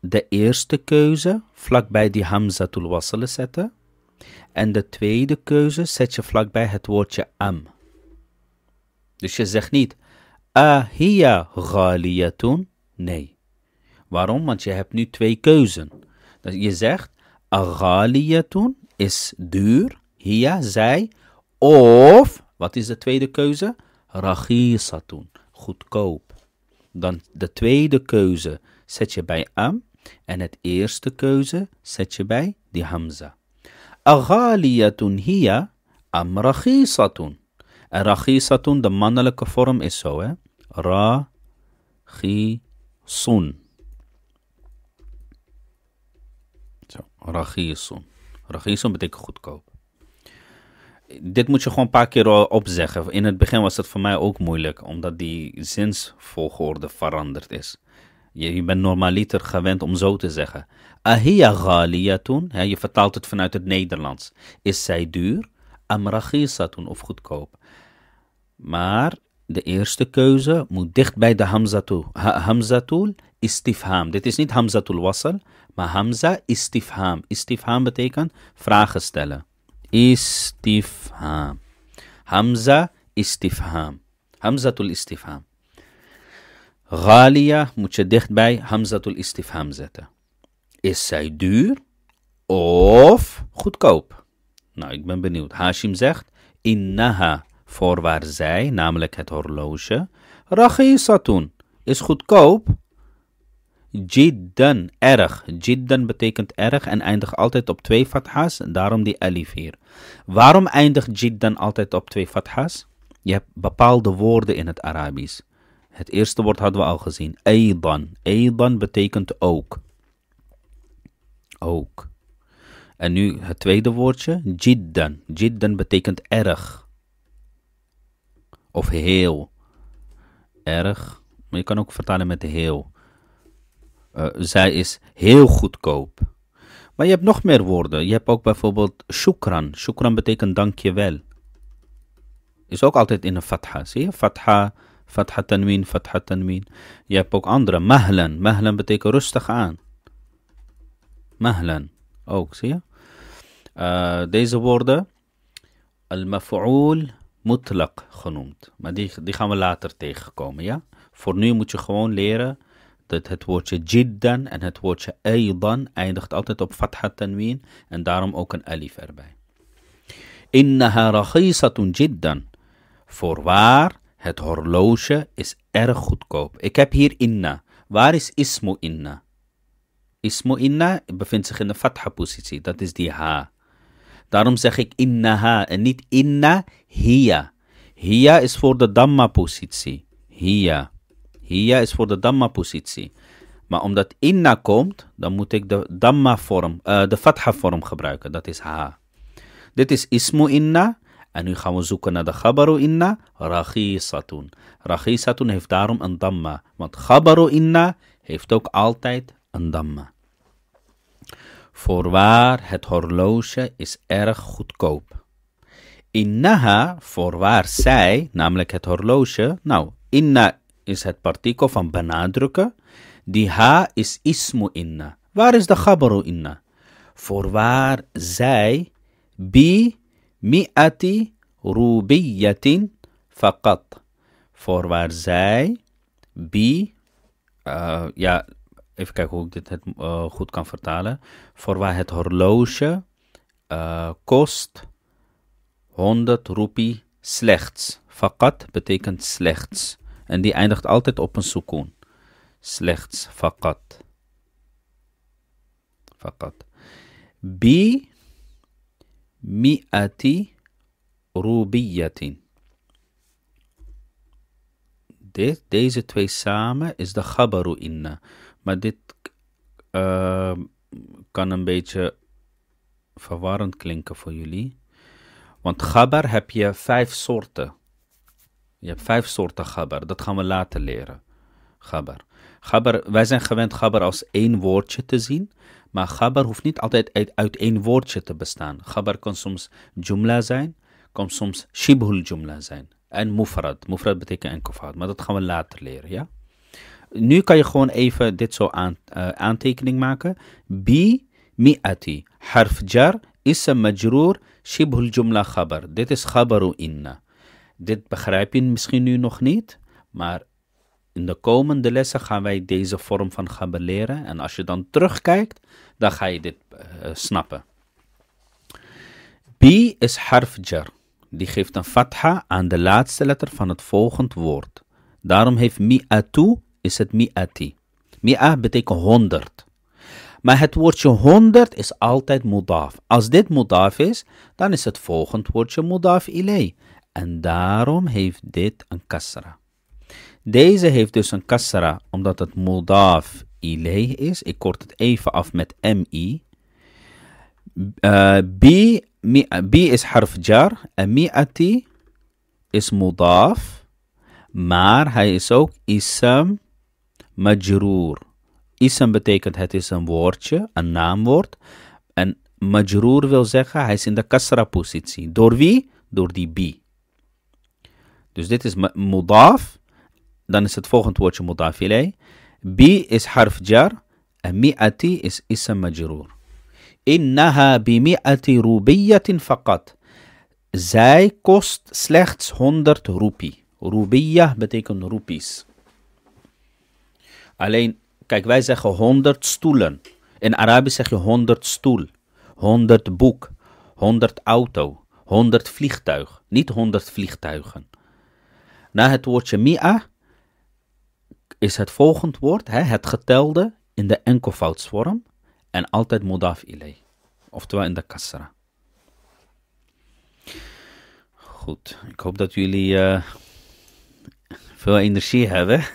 de eerste keuze vlakbij die hamzatul wasselen zetten. En de tweede keuze zet je vlakbij het woordje am. Dus je zegt niet ahiya ah, ghaliyatun. Nee. Waarom? Want je hebt nu twee keuzen. je zegt, agaliyatun is duur, hier, zij, of, wat is de tweede keuze? Rachisatun, goedkoop. Dan de tweede keuze zet je bij am en het eerste keuze zet je bij die hamza. Agaliyatun hiya am rachisatun. En rachisatun, de mannelijke vorm is zo hè. Ra-chi-sun. Ragisun. Ragisun betekent goedkoop. Dit moet je gewoon een paar keer opzeggen. In het begin was het voor mij ook moeilijk, omdat die zinsvolgorde veranderd is. Je, je bent normaliter gewend om zo te zeggen. Ahia ghaliyatun, je vertaalt het vanuit het Nederlands. Is zij duur? Am ragisatun of goedkoop? Maar de eerste keuze moet dicht bij de hamzatul. Ha istifham. Dit is niet hamzatul wasal, maar hamza istifham. Istifham betekent vragen stellen. Istifham. Hamza Hamza Hamzatul istifham. Galia moet je dichtbij hamzatul istifham zetten. Is zij duur of goedkoop? Nou, ik ben benieuwd. Hashim zegt, innaha, voorwaar zij, namelijk het horloge, toen. is goedkoop Jiddan, erg. Jiddan betekent erg en eindigt altijd op twee fatha's, daarom die alif hier. Waarom eindigt Jiddan altijd op twee fatha's? Je hebt bepaalde woorden in het Arabisch. Het eerste woord hadden we al gezien. Eidan. Eidan betekent ook. Ook. En nu het tweede woordje. Jiddan. Jiddan betekent erg. Of heel. Erg. Maar je kan ook vertalen met heel. Eh, zij is heel goedkoop. Maar je hebt nog meer woorden. Je hebt ook bijvoorbeeld shukran. Shukran betekent dankjewel. Is ook altijd in een fatha. Zie je? Fatha, fatha tanwin, fatha tanwin. Je hebt ook andere. Mahlan. Mahlan betekent rustig aan. Mahlan. Ook, zie je? Eh, deze woorden. Al-maf'ul mutlak genoemd. Maar die, die gaan we later tegenkomen, ja? Voor nu moet je gewoon leren dat het woordje jiddan en het woordje aydan eindigt altijd op fatha tanwin en daarom ook een alif erbij. Innaha rakhisatun jiddan. Voorwaar, het horloge is erg goedkoop. Ik heb hier inna. Waar is ismo inna? Ismo inna bevindt zich in de fatha positie, dat is die ha. Daarom zeg ik innaha en niet inna hiya. Hiya is voor de damma positie. Hiya. Hiya is voor de Dhamma-positie. Maar omdat inna komt, dan moet ik de Dhamma-vorm, eh, de Fatha-vorm gebruiken. Dat is ha. Dit is ismu inna. En nu gaan we zoeken naar de Khabaru inna, Rachisatun. Satun heeft daarom een Dhamma. Want Khabaru inna heeft ook altijd een Dhamma. Voorwaar, het horloge is erg goedkoop. Innaha, voorwaar zij, namelijk het horloge. Nou, inna is het partikel van benadrukken. Die ha is ismu inna. Waar is de khabaru inna? Voorwaar zij bi mi'ati Fakat. Voor Voorwaar zij bi, eh, ja, even kijken hoe ik dit het, eh, goed kan vertalen. Voor waar het horloge eh, kost 100 rupi slechts. Fakat betekent slechts. En die eindigt altijd op een sukoon. Slechts fakat. Fakat. Bi mi'ati rubiyatin. Dit, deze twee samen is de khabaru inna. Maar dit ehm, kan een beetje verwarrend klinken voor jullie. Want gabar heb je vijf soorten. Je hebt vijf soorten gabar. Dat gaan we later leren. Gabar. gabar wij zijn gewend gabar als één woordje te zien. Maar gabar hoeft niet altijd uit, uit één woordje te bestaan. Gabar kan soms jumla zijn. Kan soms shibhul jumla zijn. En mufrad. Mufrad betekent enkelvoud. Maar dat gaan we later leren, ja? Nu kan je gewoon even dit zo aan, eh, aantekening maken. Bi mi'ati. Harf jar. Ism majroor. Shibhul jumla khabar. Dit is khabaru inna. Dit begrijp je misschien nu nog niet, maar in de komende lessen gaan wij deze vorm van gaan leren. En als je dan terugkijkt, dan ga je dit eh, snappen. B is harfjar. Die geeft een fatha aan de laatste letter van het volgend woord. Daarom heeft mi'atu is het mi'ati. Mi'a betekent 100. Maar het woordje 100 is altijd mudaf. Als dit mudaf is, dan is het volgend woordje mudaf ilay. En daarom heeft dit een kasra. Deze heeft dus een kasra, omdat het mudaf ilay is. Ik kort het even af met mi. Uh, eh, b, mi, is harf jar en mi'ati is mudaf. Maar hij is ook ism majroer. Ism betekent het is een woordje, een naamwoord. En majroer wil zeggen hij is in de kasra positie. Door wie? Door die bi. Dus dit is mudaf. Dan is het volgend woordje mudaf ilay. Bi is harf jar. En mi'ati is ism majroor. Innaha bi mi'ati rubiyatin faqat. Zij kost slechts 100 roepie. Rubiyah betekent roepies. Alleen, kijk, wij zeggen 100 stoelen. In Arabisch zeg je 100 stoel, 100 boek, 100 auto, 100 vliegtuig, niet 100 vliegtuigen. Na het woordje mi'a is het volgend woord, hè, het getelde, in de enkelvoudsvorm en altijd modafile, ilay, oftewel in de kasra. Goed, ik hoop dat jullie eh, veel energie hebben.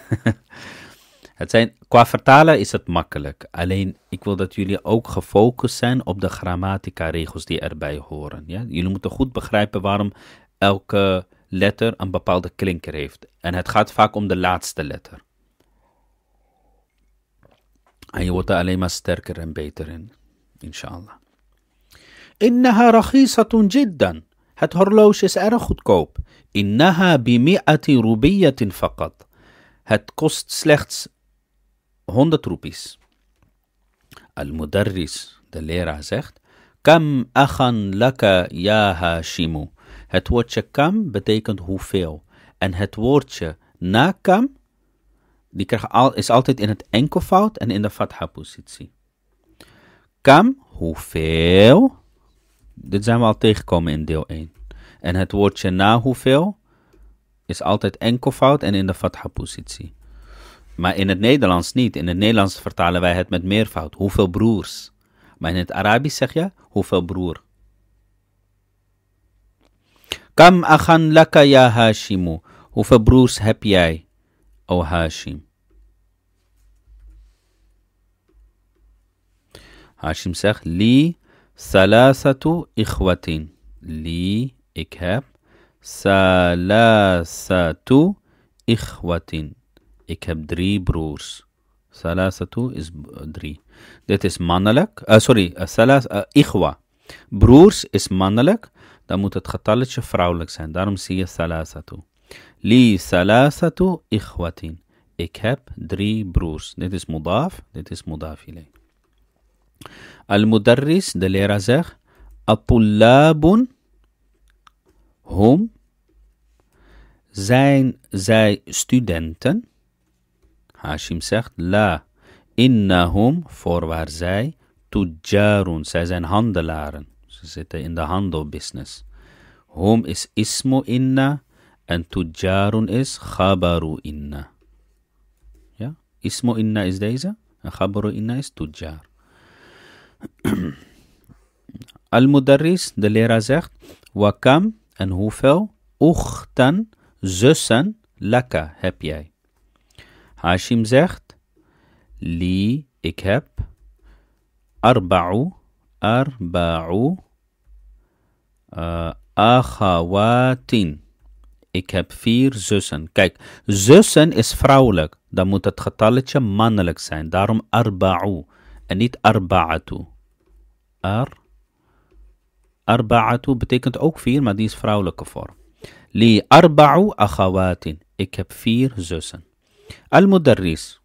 het zijn, qua vertalen is het makkelijk. Alleen ik wil dat jullie ook gefocust zijn op de grammatica regels die erbij horen. Ja? Jullie moeten goed begrijpen waarom elke letter een bepaalde klinker heeft. En het gaat vaak om de laatste letter. En je wordt er alleen maar sterker en beter in. Inshallah. jiddan. Het horloge is erg goedkoop. faqat. Het kost slechts 100 roepies. Al-Mudarris, de leraar, zegt... Kam achan laka ya Hashimu. Het woordje kam betekent hoeveel. En het woordje nakam die al, is altijd in het enkelvoud en in de fatha-positie. Kam, hoeveel? Dit zijn we al tegengekomen in deel 1. En het woordje na hoeveel is altijd enkelvoud en in de fatha-positie. Maar in het Nederlands niet. In het Nederlands vertalen wij het met meervoud. Hoeveel broers? Maar in het Arabisch zeg je hoeveel broer. كم أخن لك يا هاشم وفبروس هبياي أو هاشم هاشم سخ لي ثلاثة إخوة لي إكهاب ثلاثة إخوة إكهاب دري بروس ثلاثة إز دري that is مانلك آه، uh, sorry uh, آه، ثلاث آه، إخوة بروس is مانلك dan moet het getalletje vrouwelijk zijn. Daarom zie je salasatu. Li salasatu ikhwatin. Ik heb drie broers. Dit is mudaf, dit is Mudafile. Al-Mudarris, de leraar zegt, Atullabun hum. Zijn zij studenten? Hashim zegt, la. Innahum, voorwaar zij, tujjarun. Zij zijn handelaren. Ze zitten in de handelbusiness. Hom is ismo inna en tujarun is khabaru inna. Ja? ismo inna is deze en khabaru inna is tujar. Al-Mudarris, de leraar zegt, wakam en hoeveel uchtan, zussen, laka heb jij. Hashim zegt, li, ik heb, arba'u, arba'u, uh, Ik heb vier zussen. Kijk, zussen is vrouwelijk. Dan moet het getalletje mannelijk zijn. Daarom arba'u. En niet arba'atu. Ar. Arba'atu betekent ook vier, maar die is vrouwelijke vorm. Li arba'u achawatin. Ik heb vier zussen. Al-Mudarris.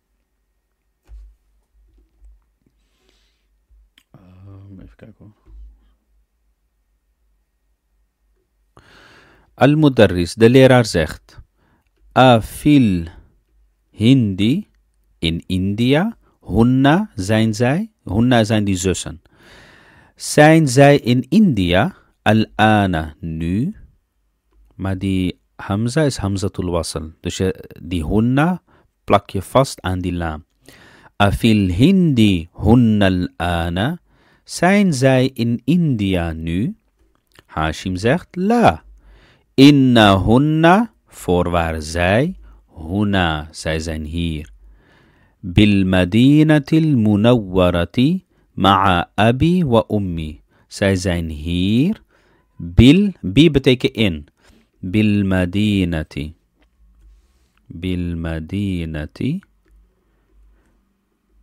Al-Mudarris, de leraar zegt, Afil Hindi, in India, Hunna zijn zij, Hunna zijn die zussen. Zijn zij in India, Al-Ana, nu, maar die Hamza is Hamzatul Wasl. Dus die Hunna plak je vast aan die laam. Afil Hindi Hunna al-Ana, zijn zij in India nu? Hashim zegt, la. Innahunna, voorwaar zij, huna, zij zijn hier. بالمدينة المنورة مع أبي وأمي zij zijn hier bil bi betekent in bil madinati bil madinati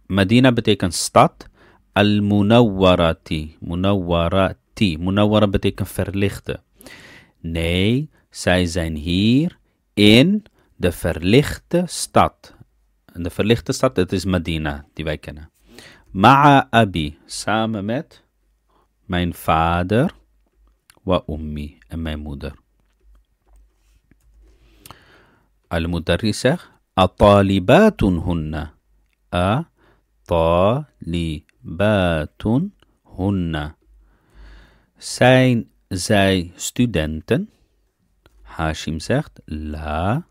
madina betekent stad al munawwarati munawwarati munawwara betekent verlichten Nee, zij zijn hier in de verlichte stad. De verlichte stad, dat is Medina, die wij kennen. Ma'a abi, samen met mijn vader wa ummi en mijn moeder. Al-Mudarri zegt, Atalibatun hunna. Atalibatun hunna. Zijn zij studenten? Hashim zegt, la.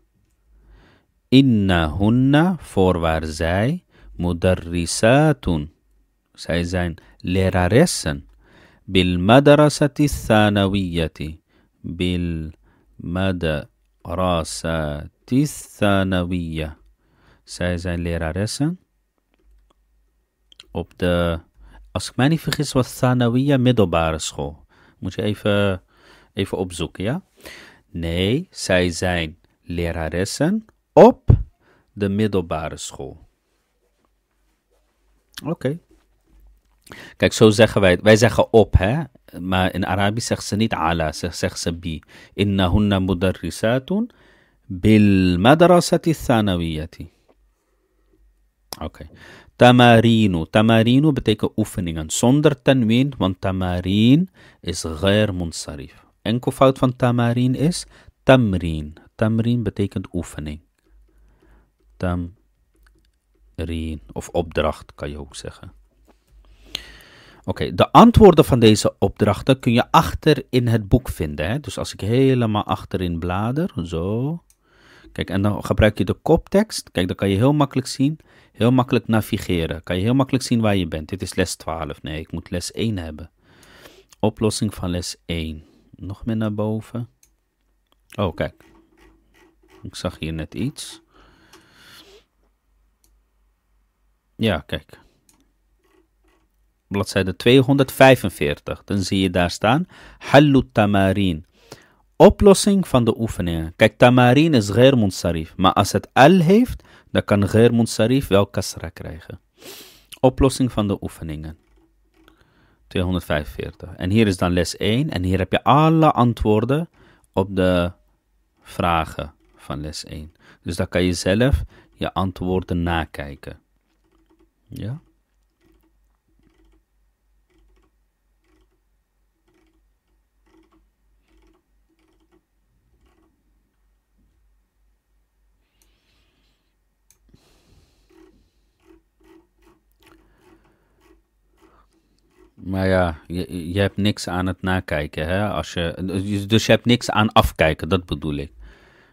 Innahunna, voorwaar zij, mudarrisatun. Zij zijn leraressen. Bil madrasati thanawiyati. Bil madrasati thanawiyya. Zij zijn leraressen. Op de, als ik mij niet vergis, was thanawiyya middelbare school. Moet je even, even opzoeken, ja? Nee, zij zijn leraressen op de middelbare school. Oké. Kijk, zo zeggen wij Wij zeggen op, hè? Maar in Arabisch zegt ze niet ala, ze zeggen ze bi. Innahunna mudarrisatun bil madrasati thanawiyati. Oké. Tamarino. Tamarino betekent oefeningen. Zonder tanwin, want tamarin is Germansarif. Enkel fout van tamarin is tamrin. Tamrin betekent oefening. Tamrin. Of opdracht kan je ook zeggen. Oké, de antwoorden van deze opdrachten kun je achter in het boek vinden. Hè? Dus als ik helemaal achterin blader, zo. Kijk, en dan gebruik je de koptekst. Kijk, dan kan je heel makkelijk zien heel makkelijk navigeren. Kan je heel makkelijk zien waar je bent. Dit is les 12. Nee, ik moet les 1 hebben. Oplossing van les 1. Nog meer naar boven. Oh, kijk. Ik zag hier net iets. Ja, kijk. Bladzijde 245. Dan zie je daar staan. Hallo tamarin. Oplossing van de oefeningen. Kijk, tamarin is gher Sarif. Maar als het al heeft, dan kan Germond Sarif wel kasra krijgen. Oplossing van de oefeningen. 245. En hier is dan les 1 en hier heb je alle antwoorden op de vragen van les 1. Dus dan kan je zelf je antwoorden nakijken. Ja? Maar ja, je, je hebt niks aan het nakijken. Hè? Als je, dus je hebt niks aan afkijken, dat bedoel ik.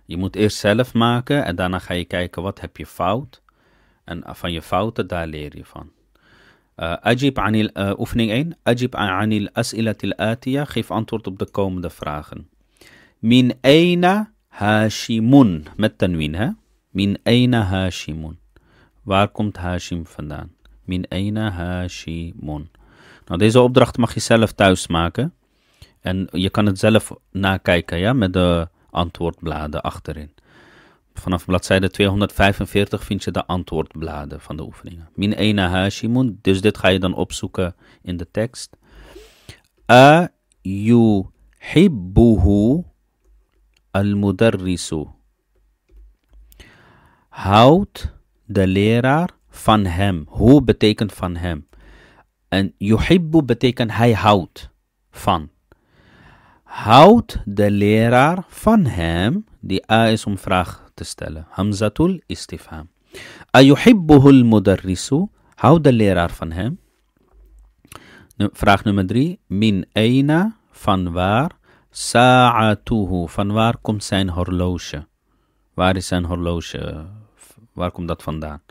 Je moet eerst zelf maken en daarna ga je kijken wat heb je fout. En van je fouten, daar leer je van. Uh, anil, eh, oefening 1. Ajib anil as'ilatil atiya. Geef antwoord op de komende vragen. Min eina hashimun. Met tanwin, hè? Min eina hashimun. Waar komt Hashim vandaan? Min eina hashimun. Nou, deze opdracht mag je zelf thuis maken. En je kan het zelf nakijken ja, met de antwoordbladen achterin. Vanaf bladzijde 245 vind je de antwoordbladen van de oefeningen. Min ena hashimun, dus dit ga je dan opzoeken in de tekst. A yuhibbuhu al-mudarrisu. Houdt de leraar van hem. Hoe betekent van hem? En yuhibbu betekent hij houdt van. Houdt de leraar van hem, die A is om vraag te stellen. Hamzatul istifham. yuhibbuhul mudarrisu, houdt de leraar van hem. Vraag nummer drie. Min eina, van waar? Sa'atuhu, van waar komt zijn horloge? Waar is zijn horloge? Waar komt dat vandaan?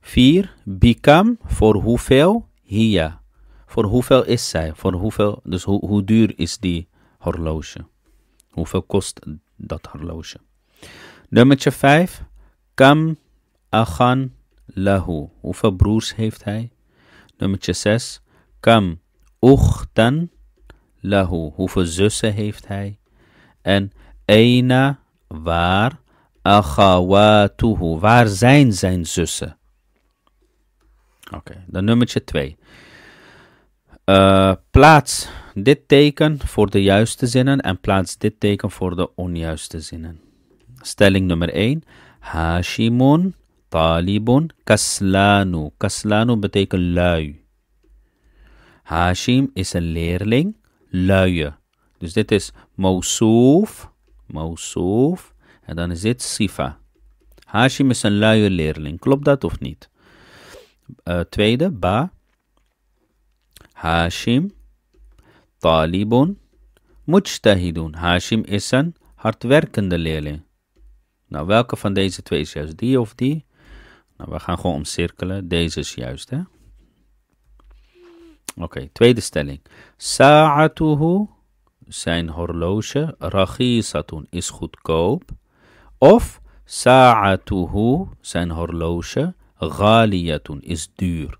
4. Bikam, voor hoeveel? hiya? Voor hoeveel is zij? Voor hoeveel, dus hoe, duur is die horloge? Hoeveel kost dat horloge? Nummertje 5. Kam achan lahu. Hoeveel broers heeft hij? Nummertje 6. Kam uchtan lahu. Hoeveel zussen heeft hij? En eina waar achawatuhu. Waar zijn zijn zussen? Oké, dan nummertje 2. Eh, plaats dit teken voor de juiste zinnen en plaats dit teken voor de onjuiste zinnen. Stelling nummer 1. Hashimun, talibun, kaslanu. Kaslanu betekent lui. Hashim is een leerling, luie. Dus dit is mousouf, mousouf. En dan is dit sifa. Hashim is een luie leerling. Klopt dat of niet? Eh, tweede, ba. Hashim, talibun, mujtahidun. Hashim is een hardwerkende leerling. Nou, welke van deze twee is juist? Die of die? Nou, we gaan gewoon omcirkelen. Deze is juist, hè? Oké, tweede stelling. Sa'atuhu, zijn horloge, rachisatun, is goedkoop. Of sa'atuhu, zijn horloge, Ghaliyatun is duur.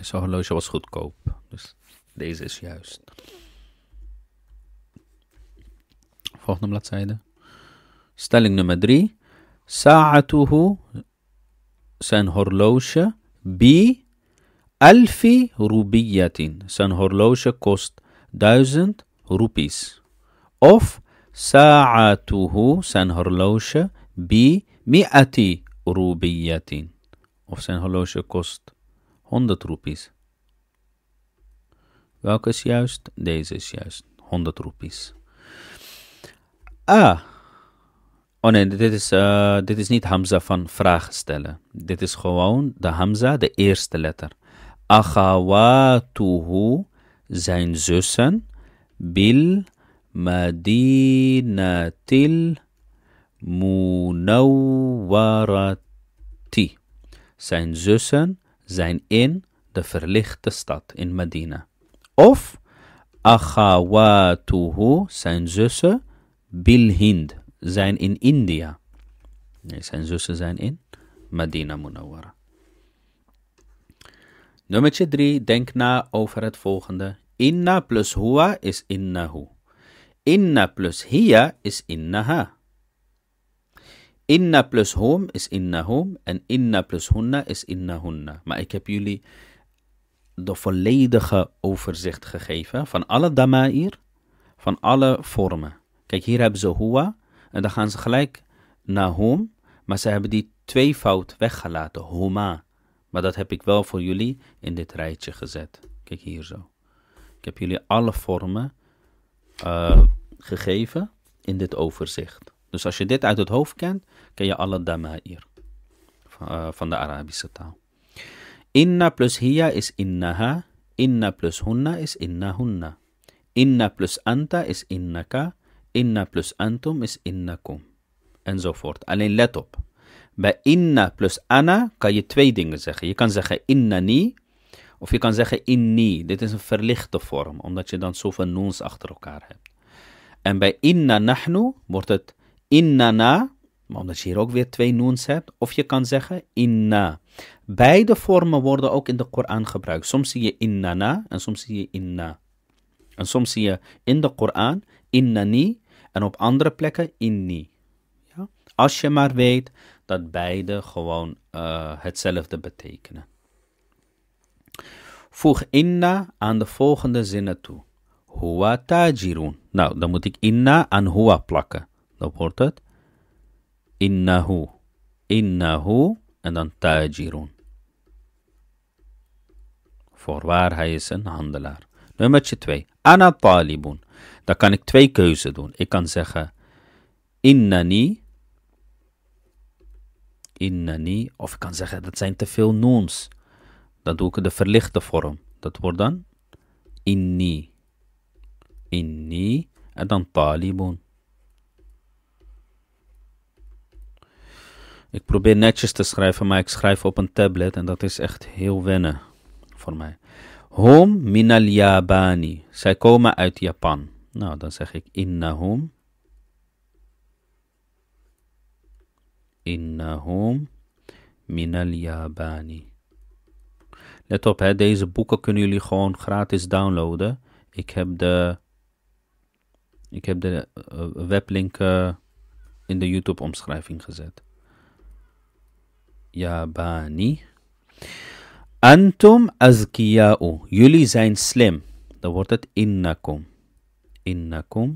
Zijn horloge was goedkoop. Dus deze is juist. Volgende bladzijde. Stelling nummer 3. Sa'atuhu, zijn horloge, bi alfi rubiyatin. Zijn horloge kost 1000 rupees. Of sa'atuhu, zijn horloge, bi mi'ati roebiyatin. Of zijn horloge kost 100 roepies. Welke is juist? Deze is juist. 100 roepies. Ah. Oh nee, dit is, eh, dit is niet Hamza van vragen stellen. Dit is gewoon de Hamza, de eerste letter. Achawatuhu zijn zussen. Bil madinatil Munawarati. Zijn zussen zijn in de verlichte stad in Medina. Of Akhawatuhu, zijn zussen, Bilhind, zijn in India. Nee, zijn zussen zijn in Medina Munawwara. Nummer 3, denk na over het volgende. Inna plus huwa is innahu. Inna plus hiya is innaha. Inna plus hom is hom en inna plus hunna is Inna hunna. Maar ik heb jullie de volledige overzicht gegeven van alle dama'ir, van alle vormen. Kijk, hier hebben ze huwa en dan gaan ze gelijk naar hom, maar ze hebben die twee fout weggelaten, homa. Maar dat heb ik wel voor jullie in dit rijtje gezet. Kijk hier zo. Ik heb jullie alle vormen eh, gegeven in dit overzicht. Dus als je dit uit het hoofd kent, ken je alle damair eh, van de Arabische taal. Inna plus hiya is innaha. Inna plus hunna is innahunna. Inna plus anta is innaka. Inna plus antum is innakum. Enzovoort. Alleen let op. Bij inna plus Anna kan je twee dingen zeggen. Je kan zeggen innani of je kan zeggen inni. Dit is een verlichte vorm, omdat je dan zoveel noons achter elkaar hebt. En bij inna nahnu wordt het innana maar omdat je hier ook weer twee noens hebt. Of je kan zeggen inna. Beide vormen worden ook in de Koran gebruikt. Soms zie je inna en soms zie je inna. En soms zie je in de Koran innani en op andere plekken inni. Ja? Als je maar weet dat beide gewoon eh, hetzelfde betekenen. Voeg inna aan de volgende zinnen toe. Huwa tajirun. Nou, dan moet ik inna aan huwa plakken. Dan wordt het Innahu. Innahu. En dan tajirun. Voorwaar, hij is een handelaar. Nummertje 2. Ana talibun. Dan kan ik twee keuzen doen. Ik kan zeggen innani. Innani. Of ik kan zeggen dat zijn te veel noons. Dan doe ik de verlichte vorm. Dat wordt dan inni. Inni. En dan talibun. Ik probeer netjes te schrijven, maar ik schrijf op een tablet en dat is echt heel wennen voor mij. Hom minal Yabani. Zij komen uit Japan. Nou, dan zeg ik innahum. Innahum minal Yabani. Let op, hè, deze boeken kunnen jullie gewoon gratis downloaden. Ik heb de, ik heb de eh, weblink eh, in de YouTube-omschrijving gezet. ياباني أنتم أذكياء يلي زين سلم ده إنكم إنكم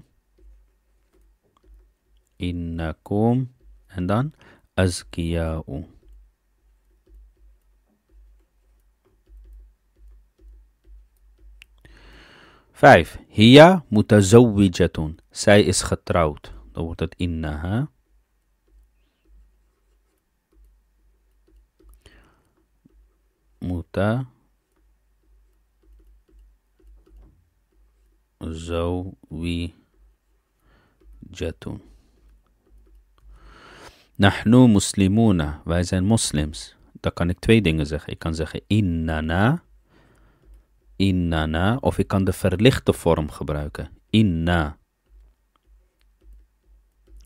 إنكم and then أذكياء فايف هي متزوجة سي is getrouwd إنها. moeten jatun. Nahnu Muslimuna, wij zijn moslims dan kan ik twee dingen zeggen ik kan zeggen innana na, of ik kan de verlichte vorm gebruiken inna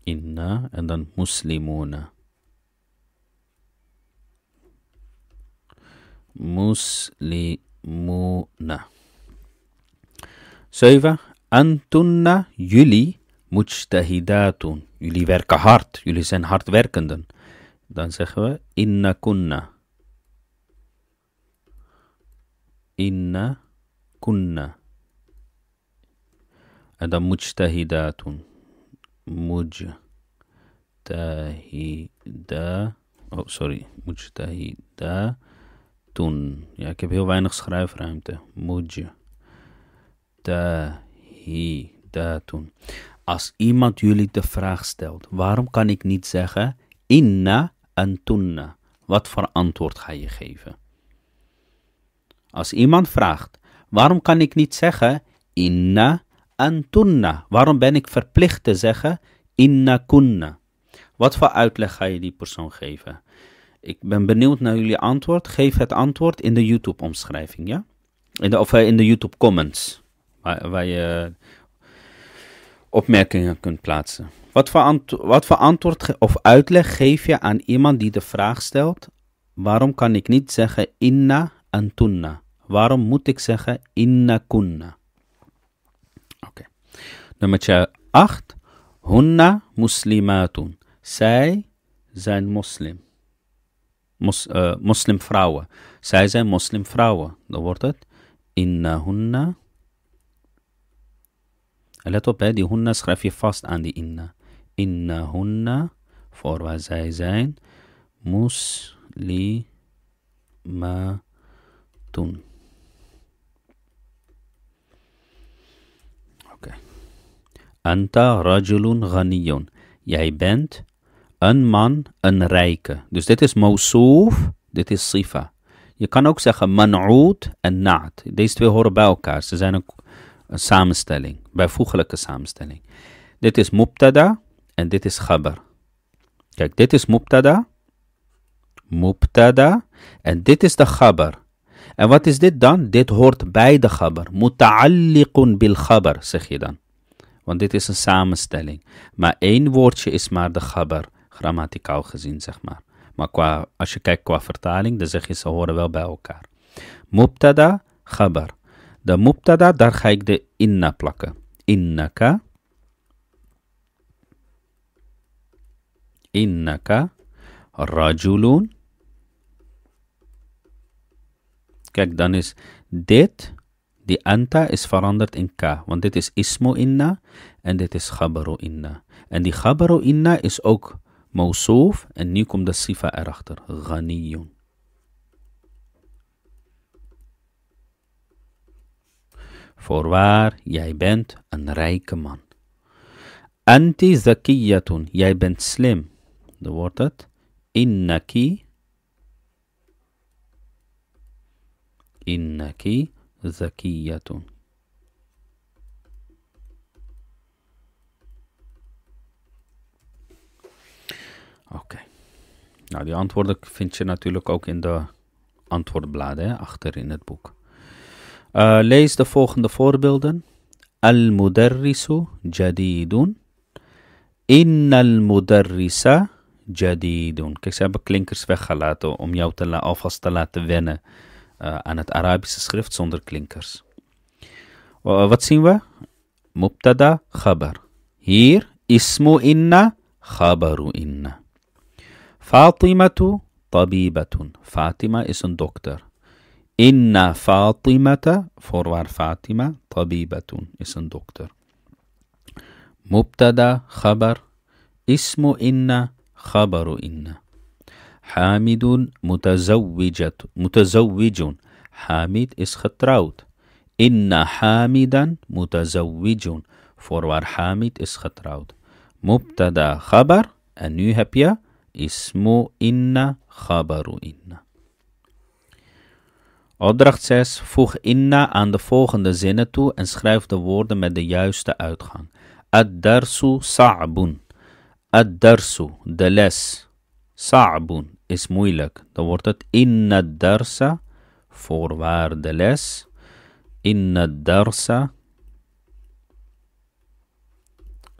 inna en dan muslimuna مسلمون سيفا أنتن يلي مجتهدات يلي ورك هارت يلي سن هارت وركندن دان سيخوا إن كنا إن كنا هذا مجتهدات مجتهدات او سوري مجتهدات Ja, ik heb heel weinig schrijfruimte. Moedje. Da, hi, da, toen. Als iemand jullie de vraag stelt, waarom kan ik niet zeggen inna en toenna? Wat voor antwoord ga je geven? Als iemand vraagt, waarom kan ik niet zeggen inna en toenna? Waarom ben ik verplicht te zeggen inna kunna? Wat voor uitleg ga je die persoon geven? ik ben benieuwd naar jullie antwoord. Geef het antwoord in de YouTube-omschrijving, ja? of eh, in de YouTube-comments, waar, waar, je opmerkingen kunt plaatsen. Wat voor, wat voor antwoord of uitleg geef je aan iemand die de vraag stelt: waarom kan ik niet zeggen inna en tunna? Waarom moet ik zeggen inna kunna? Oké. Nummer 8. Hunna muslimatun. Zij zijn moslim. آه، مسلم فراوة سايزة مسلم فراوة دورتت إنهن ألا تو بعدي هن سخرفي فاست عندي إن إنهن فور زين مسلماتون أنت رجل غني ياي بنت Een man, een rijke. Dus dit is mausoef, dit is sifa. Je kan ook zeggen manud en na'at. Deze twee horen bij elkaar. Ze zijn een, een samenstelling, bijvoeglijke samenstelling. Dit is mubtada en dit is khabar. Kijk, dit is mubtada. Mubtada. En dit is de khabar. En wat is dit dan? Dit hoort bij de khabar. Muta'alliqun bil khabar, zeg je dan. Want dit is een samenstelling. Maar één woordje is maar de khabar grammaticaal gezien, zeg maar. Maar qua, als je kijkt qua vertaling, dan zeg je ze horen wel bij elkaar. Mubtada, khabar. De mubtada, daar ga ik de inna plakken. Innaka. Innaka. Rajulun. Kijk, dan is dit, die anta is veranderd in ka. Want dit is ismo inna en dit is khabaru inna. En die khabaru inna is ook mausoef en nu komt de sifa erachter. Ghaniyun. Voorwaar, jij bent een rijke man. Anti zakiyatun, jij bent slim. Dan wordt het innaki. Innaki zakiyatun. Oké. Nou, die antwoorden vind je natuurlijk ook in de antwoordbladen, achter in het boek. Eh, lees de volgende voorbeelden. Al-mudarrisu jadidun. al mudarrisa jadidun. Kijk, ze hebben klinkers weggelaten om jou te alvast te laten wennen eh, aan het Arabische schrift zonder klinkers. Eh, wat zien we? Mubtada, khabar. Hier, ismu inna, khabaru inna. فاطمة طبيبة فاطمة اسم دكتور إن فاطمة فورور فاطمة طبيبة اسم دكتور مبتدا خبر اسم إن خبر إن حامد متزوجة متزوج حامد is خطراوت إن حامدا متزوج فورور حامد is خطراوت مبتدا خبر en nu Ismu inna, khabaru inna. Opdracht 6. Voeg inna aan de volgende zinnen toe en schrijf de woorden met de juiste uitgang. Ad-darsu sa'bun. Ad-darsu, de les. Sa'bun is moeilijk. Dan wordt het inna darsa, voorwaar de les. Inna darsa,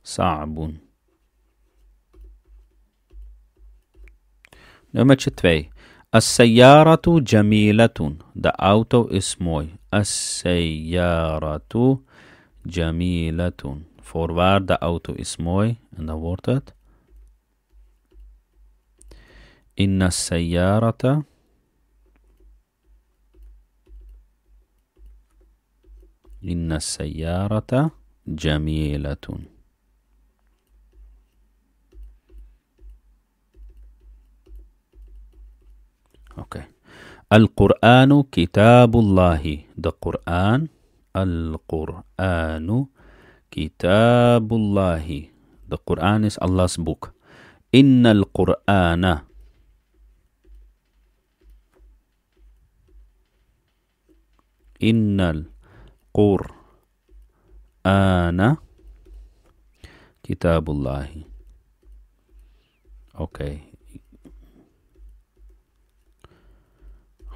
sa'bun. Nummertje 2. As-sayyaratu jamilatun. De auto is mooi. As-sayyaratu jamilatun. Voorwaar, de auto is mooi. En dan wordt het. إن السيارة إن السيارة جميلة اوكي القرآن كتاب الله the قران القرآن كتاب الله the Quran is Allah's book إن القرآن إن القرآن كتاب الله okay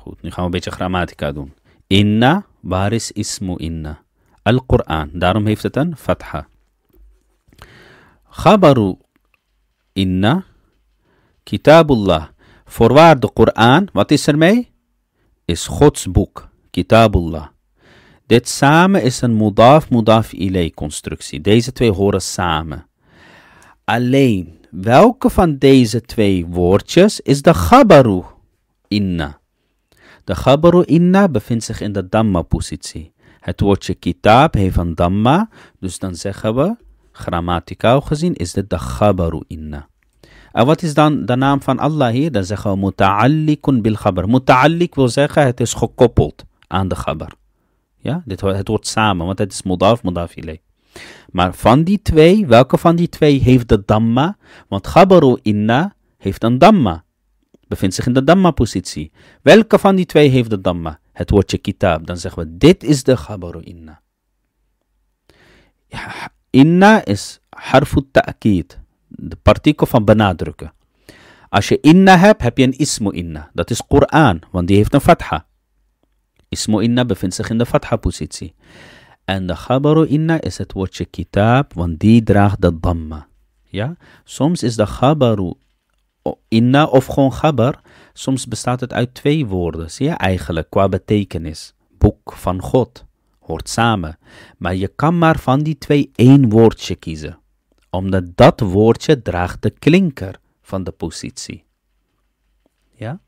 Goed, nu gaan we een beetje grammatica doen. Inna, waar is ismu inna? Al-Quran, daarom heeft het een fatha. Khabaru inna, kitabullah. Voorwaar de Koran, wat is er mee? Is Gods boek, kitabullah. Dit samen is een mudaf mudaf ilay constructie. Deze twee horen samen. Alleen, welke van deze twee woordjes is de khabaru inna? De gabaru inna bevindt zich in de dhamma positie Het woordje kitab heeft een damma, dus dan zeggen we, grammaticaal gezien, is dit de gabaru inna. En wat is dan de naam van Allah hier? Dan zeggen we muta'allikun bil khabar. Muta'allik wil zeggen het is gekoppeld aan de khabar. Ja, dit, het wordt samen, want het is mudaf, mudaf ilay. Maar van die twee, welke van die twee heeft de damma? Want khabaru inna heeft een damma bevindt zich in de Dhamma-positie. Welke van die twee heeft de Dhamma? Het woordje kitab. Dan zeggen we, dit is de Ghabaru Inna. inna is harfu ta'kid. De partikel van benadrukken. Als je inna hebt, heb je een ismo inna. Dat is Koran, want die heeft een fatha. Ismo inna bevindt zich in de fatha-positie. En de khabaru inna is het woordje kitab, want die draagt de dhamma. Ja? Soms is de khabaru inna of gewoon gabar, soms bestaat het uit twee woorden, zie je eigenlijk, qua betekenis. Boek van God hoort samen. Maar je kan maar van die twee één woordje kiezen, omdat dat woordje draagt de klinker van de positie. Ja?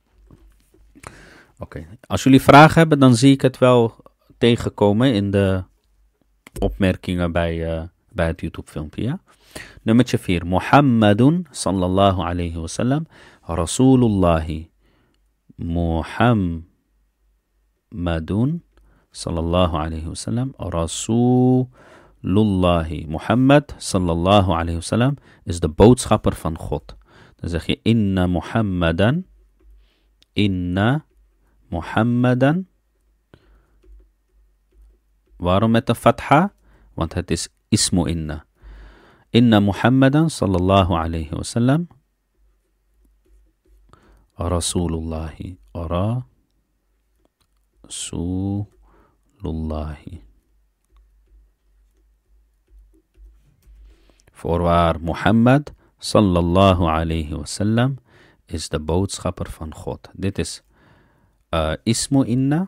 Oké, als jullie vragen hebben, dan zie ik het wel tegenkomen in de opmerkingen bij, eh, bij het YouTube-filmpje. Ja? لما تشفير محمد صلى الله عليه وسلم رسول الله محمد صلى الله عليه وسلم رسول الله محمد صلى الله عليه وسلم is de boodschapper van God. Dan zeg je inna Muhammadan inna Muhammadan Waarom met de fatha? Want het is ismu inna. إن محمدا صلى الله عليه وسلم رسول الله رسول الله For our Muhammad sallallahu alayhi wasallam is de boodschapper van God. Dit is uh, ismu inna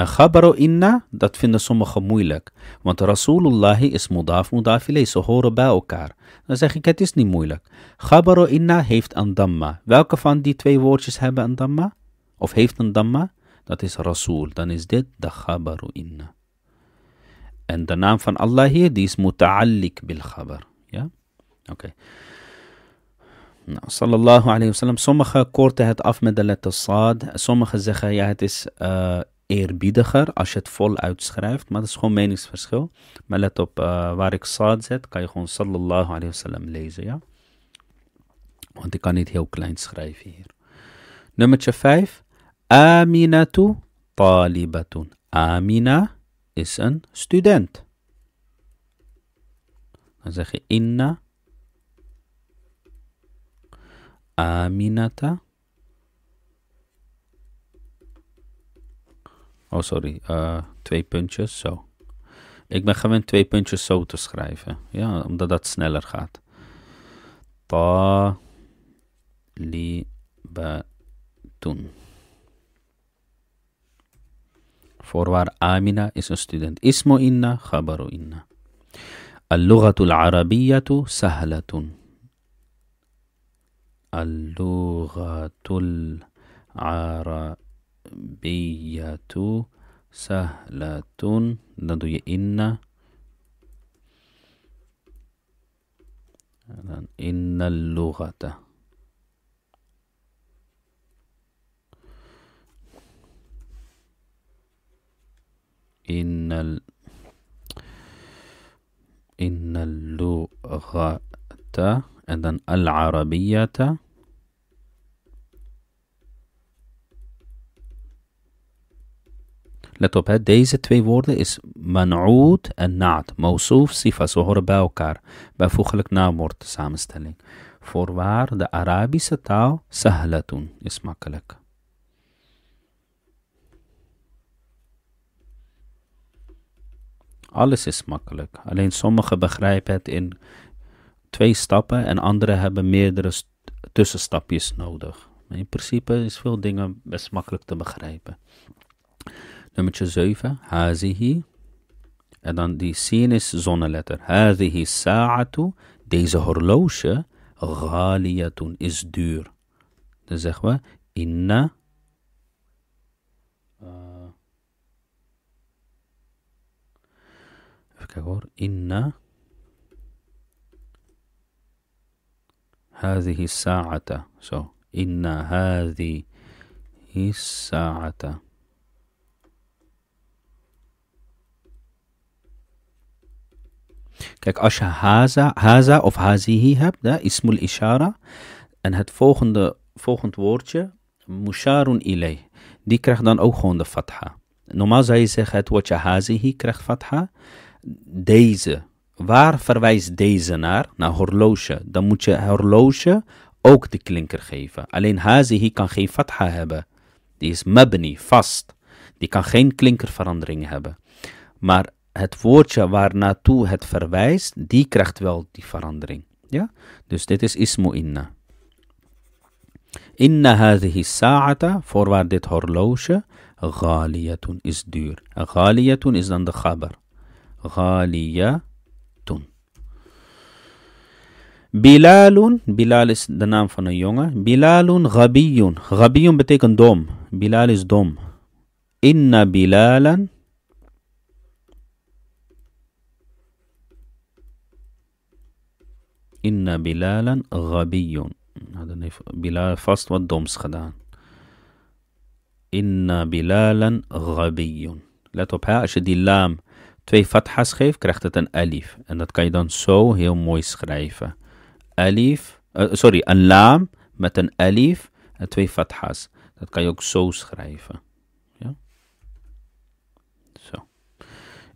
En ghabaru inna, dat vinden sommigen moeilijk. Want Rasulullah is mudaf mudaf ze horen bij elkaar. Dan zeg ik, het is niet moeilijk. Ghabaru inna heeft een damma. Welke van die twee woordjes hebben een damma? Of heeft een damma? Dat is Rasul. Dan is dit de ghabaru inna. En de naam van Allah hier, die is muta'allik bil khabar. Ja? Oké. Nou, sallallahu alayhi wa sallam. Sommigen korten het af met de letter saad. Sommigen zeggen, ja, het is... Uh, eerbiediger als je het vol uitschrijft, Maar dat is gewoon meningsverschil. Maar let op, eh, waar ik saad zet, kan je gewoon sallallahu alayhi wasallam lezen, ja. Want ik kan niet heel klein schrijven hier. nummer 5. Aminatu talibatun. Amina is een student. Dan zeg je inna. Aminata Oh, sorry. Eh, twee puntjes, zo. Ik ben gewend twee puntjes zo te schrijven. Ja, omdat dat sneller gaat. Ta li ba Voorwaar Amina is een student. Ismo inna, khabaru inna. اللغة al سهلة اللغة العربية بية سهلة ندو إن إن اللغة إن ال إن اللغة and then العربية Let op, hè. deze twee woorden is manoud en naad. Mausuf, sifa, ze horen bij elkaar. Bijvoeglijk naamwoord samenstelling. Voorwaar de Arabische taal sahlatun is makkelijk. Alles is makkelijk. Alleen sommigen begrijpen het in twee stappen en anderen hebben meerdere tussenstapjes nodig. in principe is veel dingen best makkelijk te begrijpen. Nummertje 7, hazihi. En dan die sin is zonneletter. Hazihi sa'atu, deze horloge, ghaliyatun, is duur. Dan zeggen we, inna. Uh, even kijken hoor, inna. هذه zo so inna hazihi sa'ata. Kijk, als je haza, haza of hazihi hebt, hè, ismul ishara, en het volgende, volgend woordje, musharun ilay, die krijgt dan ook gewoon de fatha. Normaal zou je zeggen, het woordje hazihi krijgt fatha. Deze, waar verwijst deze naar? Naar horloge. Dan moet je horloge ook de klinker geven. Alleen hazihi kan geen fatha hebben. Die is mabni, vast. Die kan geen klinkerverandering hebben. Maar het woordje waarnaartoe het verwijst, die krijgt wel die verandering. Ja? Dus dit is ismo inna. Inna hadhihi sa'ata, voorwaar dit horloge, ghaliyatun is duur. Ghaliyatun is dan de khabar. Ghaliyatun. Bilalun, Bilal is de naam van een jongen. Bilalun ghabiyun. Ghabiyun betekent dom. Bilal is dom. Inna bilalan inna bilalan Rabiyun. Nou, dan heeft Bilal vast wat doms gedaan. Inna bilalan Rabiyun. Let op, hè? als je die laam twee fatha's geeft, krijgt het een alif. En dat kan je dan zo heel mooi schrijven. Alif, eh, sorry, een laam met een alif en eh, twee fatha's. Dat kan je ook zo schrijven.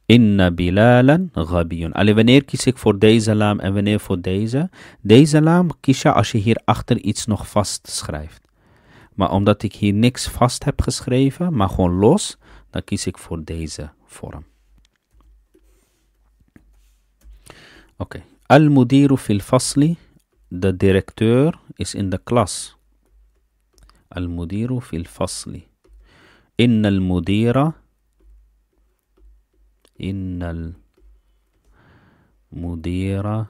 Inna bilalan ghabiyun. Alleen wanneer kies ik voor deze laam en wanneer voor deze? Deze laam kies je als je hierachter iets nog vastschrijft. Maar omdat ik hier niks vast heb geschreven, maar gewoon los, dan kies ik voor deze vorm. Oké. Al-mudiru fil fasli. De directeur is in de klas. Al-mudiru fil fasli. Inna al-mudira إن المدير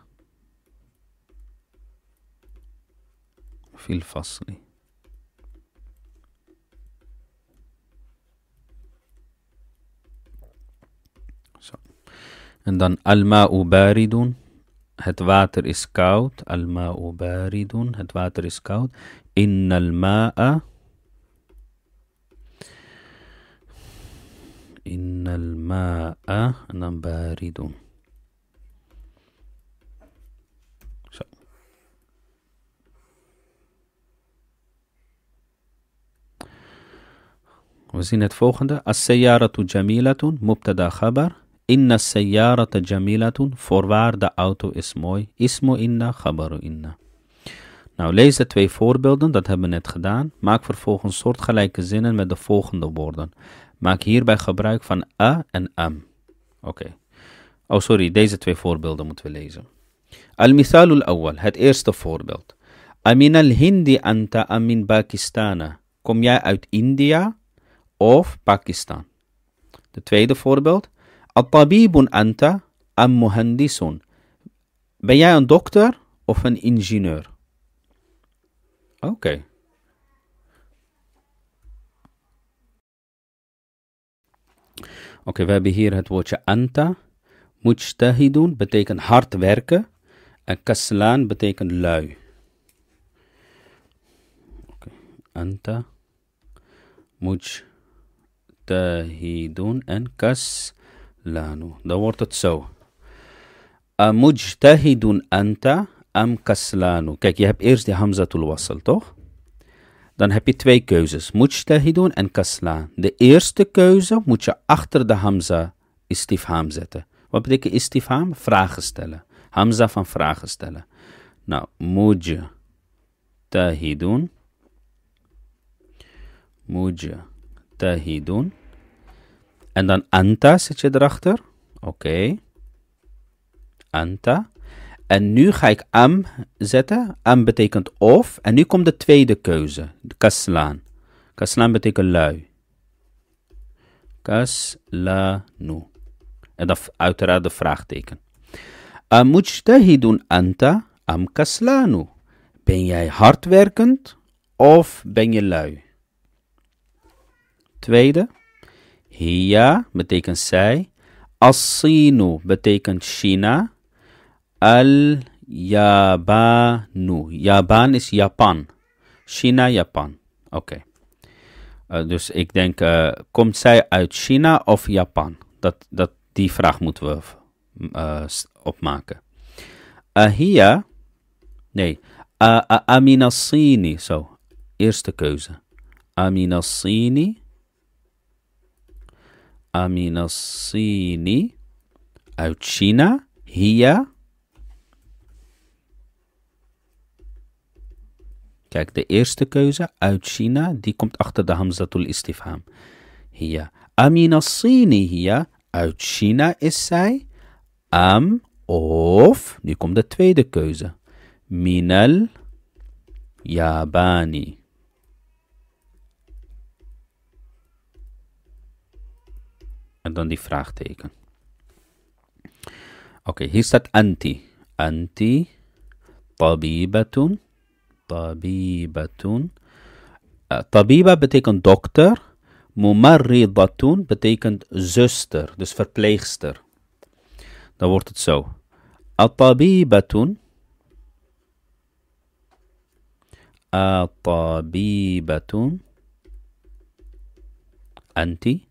في الفصل إذن الماء بارد het water is koud الماء بارد het water is koud إن الماء en dan بارد Zo. We zien het volgende. As-sayyaratu jamilatun, mubtada khabar. Inna sayyarata jamilatun, voorwaar de auto is mooi. Ismu inna, khabaru inna. Nou, lees de twee voorbeelden, dat hebben we net gedaan. Maak vervolgens soortgelijke zinnen met de volgende woorden. Maak hierbij gebruik van a en am. Oké. Oh, sorry, deze twee voorbeelden moeten we lezen. Al-misal al-awwal, het eerste voorbeeld. Amin al-Hindi anta amin Pakistana. Kom jij uit India of Pakistan? De tweede voorbeeld. al tabibun anta am muhandisun. Ben jij een dokter of een ingenieur? Oké. okay, we hebben hier het woordje anta. Mujtahidun betekent hard werken. En kaslan betekent lui. Okay. Anta. Mujtahidun en kaslanu. Dan wordt het zo. Eh, mujtahidun anta am kaslanu. Kijk, je hebt eerst die hamza wasl, toch? dan heb je twee keuzes. doen en kasla. De eerste keuze moet je achter de hamza istifham zetten. Wat betekent istifham? Vragen stellen. Hamza van vragen stellen. Nou, mujtahidun. doen? En dan anta zet je erachter. Oké. Anta. En nu ga ik am zetten. Am betekent of. En nu komt de tweede keuze. Kaslaan. Kaslaan betekent lui. Kaslanu. En dat uiteraard de vraagteken. doen, anta am kaslanu. Ben jij hardwerkend of ben je lui? Tweede. Hiya betekent zij. Asinu betekent China al Yabanu. Japan is Japan. China, Japan. Oké. Eh, dus ik denk, eh, komt zij uit China of Japan? Dat, dat, die vraag moeten we eh, opmaken. Ahia, nee, Aminassini, zo, eerste keuze. Aminassini, Aminassini, uit China, Hia, Kijk, de eerste keuze uit China, die komt achter de Hamzatul Istifham. Hier. Amina Sini hier, uit China is zij. Am of, nu komt de tweede keuze. Minal Yabani. En dan die vraagteken. Oké, hier staat anti. Anti, tabibatun, tabibatun. Uh, tabiba betekent dokter. Mumarridatun betekent zuster, dus verpleegster. Dan wordt het zo. Atabibatun. Atabibatun. Anti.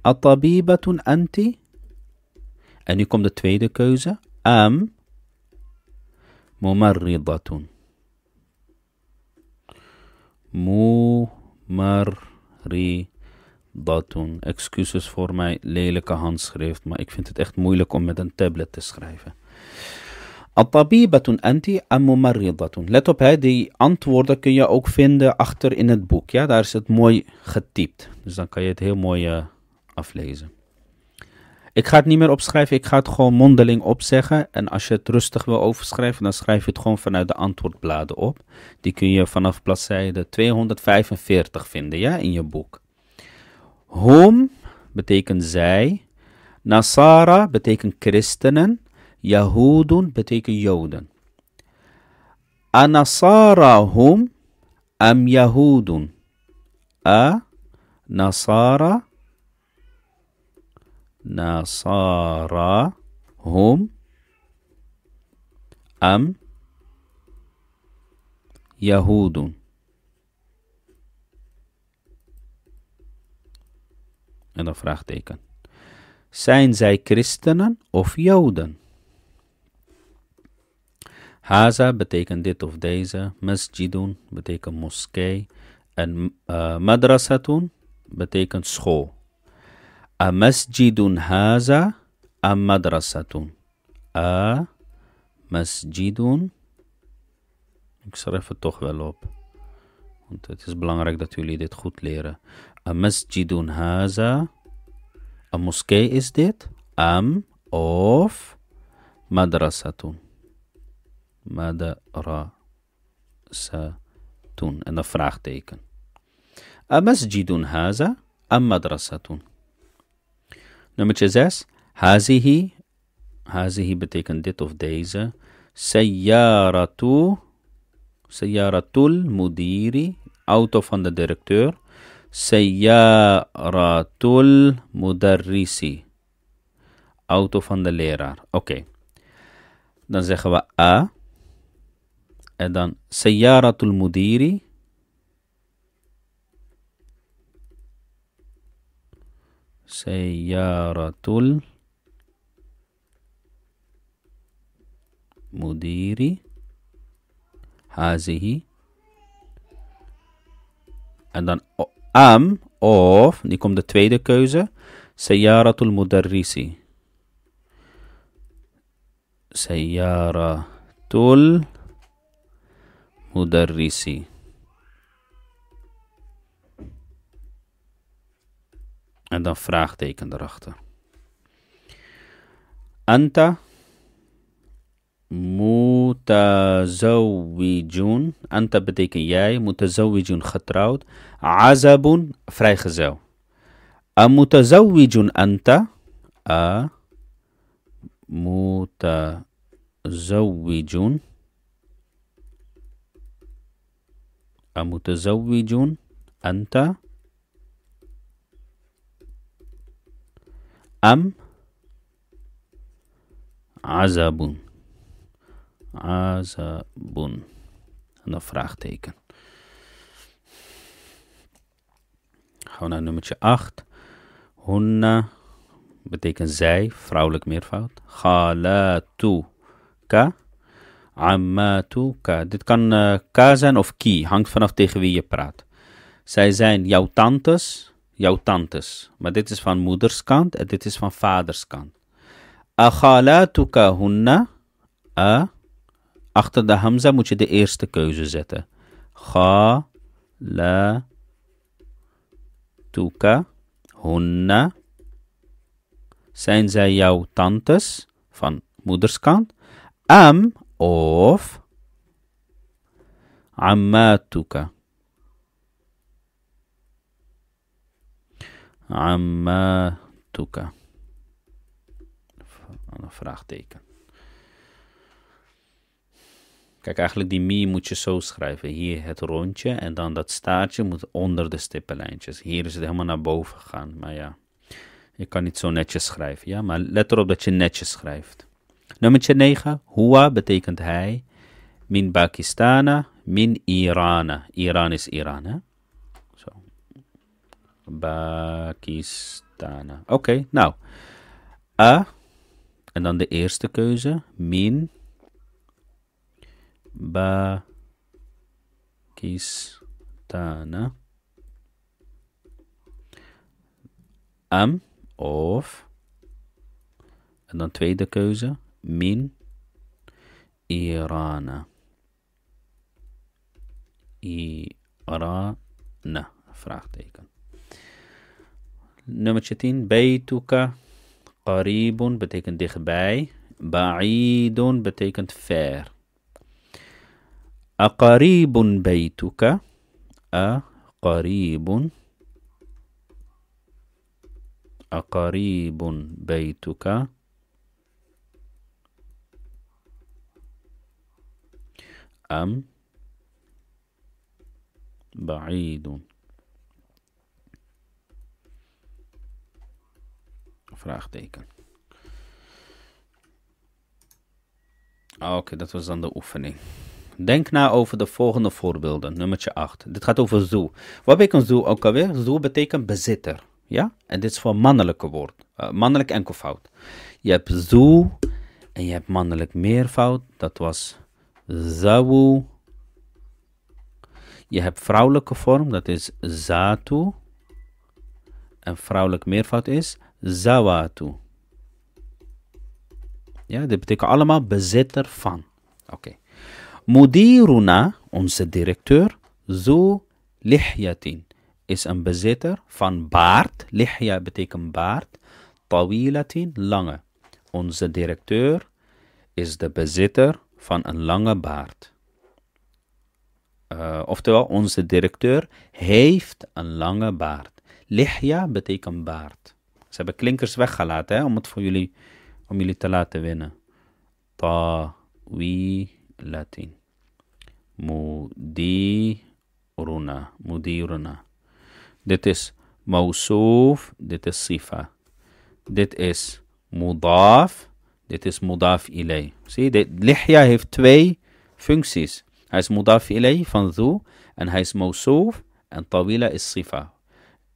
Atabibatun anti. En nu komt de tweede keuze. Am. ممرضة ممرضة Excuses voor mijn lelijke handschrift, maar ik vind het echt moeilijk om met een tablet te schrijven. Atabibatun anti ammumarridatun. Let op, die antwoorden kun je ook vinden achter in het boek. Ja, daar is het mooi getypt. Dus dan kan je het heel mooi eh, aflezen. Ik ga het niet meer opschrijven, ik ga het gewoon mondeling opzeggen. En als je het rustig wil overschrijven, dan schrijf je het gewoon vanuit de antwoordbladen op. Die kun je vanaf bladzijde 245 vinden, ja, in je boek. Hom betekent zij. Nasara betekent christenen. Yahudun betekent joden. Anasara hum am Yahudun. A Nasara نصارى هم أم يهود En dan vraagteken. Zijn zij christenen of joden? Haza betekent dit of deze. Masjidun betekent moskee. En uh, madrasatun betekent school masjidun haza, أم madrasatun. A masjidun. Ik schrijf het toch wel op. Want het is belangrijk dat jullie dit goed leren. A masjidun haza. Een moskee is dit. Am of madrasatun. Madrasatun. En een vraagteken. A masjidun haza. Am madrasatun. Nummertje 6. Hazihi. Hazihi betekent dit of deze. Sayyaratu. Sayyaratul mudiri. Auto van de directeur. Sayyaratul mudarrisi. Auto van de leraar. Oké. Dan zeggen we A. En dan Sayyaratul mudiri. Sayyaratul mudiri hazihi en dan am of, die komt de tweede keuze, Sayyaratul Mudarrisi. Sayyaratul Mudarrisi. En dan vraagteken erachter. Anta mutazawijun. Anta betekent jij. Mutazawijun getrouwd. Azabun vrijgezel. A mutazawijun anta. A mutazawijun. A mutazawijun anta. Am, azabun, azabun, en dan vraagteken. Gaan we naar nummertje 8. Hunna betekent zij, vrouwelijk meervoud. ka. Amatu ka. Dit kan eh, ka zijn of ki, hangt vanaf tegen wie je praat. Zij zijn jouw tantes, jouw tantes. Maar dit is van moederskant en dit is van vaderskant. Aghalatuka hunna. A. Achter de hamza moet je de eerste keuze zetten. Ga. Tuka. Hunna. Zijn zij jouw tantes van moederskant? Am of. Ammatuka. Amatuka. Een vraagteken. Kijk, eigenlijk die mi moet je zo schrijven. Hier het rondje en dan dat staartje moet onder de stippenlijntjes. Hier is het helemaal naar boven gegaan. Maar ja, je kan niet zo netjes schrijven. Ja, maar let erop dat je netjes schrijft. Nummer 9. Hua betekent hij. Min Pakistana, min Irana. Iran is Iran, hè? Pakistana. Oké, okay, nou. A. En dan de eerste keuze. Min. Pakistana. Am. Of. En dan tweede keuze. Min. Irana. Irana. Vraagteken. نمبر 30 بيتك قريب بتيكن ديخ باي بعيد بتيكن فير أقريب بيتك أقريب أقريب بيتك أم بعيد Vraagteken. Ah, oké, dat was dan de oefening. Denk na over de volgende voorbeelden. Nummertje 8. Dit gaat over zoe. Wat betekent zoe ook alweer? Zoe betekent bezitter. Ja? En dit is voor mannelijke woord. Eh, mannelijk enkelvoud. Je hebt zoe en je hebt mannelijk meervoud. Dat was zawu. Je hebt vrouwelijke vorm. Dat is zatu. En vrouwelijk meervoud is zawatu. Ja, dat betekent allemaal bezitter van. Oké. Okay. Mudiruna, onze directeur, zo lihyatin, is een bezitter van baard. Lihya betekent baard. Tawilatin, lange. Onze directeur is de bezitter van een lange baard. Uh, oftewel, onze directeur heeft een lange baard. Lihya betekent baard. Ze hebben klinkers weggelaten hè, om het voor jullie, om jullie te laten winnen. latin. Mudiruna. Mudiruna. Dit is mausuf, dit is sifa. Dit is mudaf, dit is mudaf ilay. Zie, de, lihya heeft twee functies. Hij is mudaf ilay van zo, en hij is mausuf, en tawila is sifa.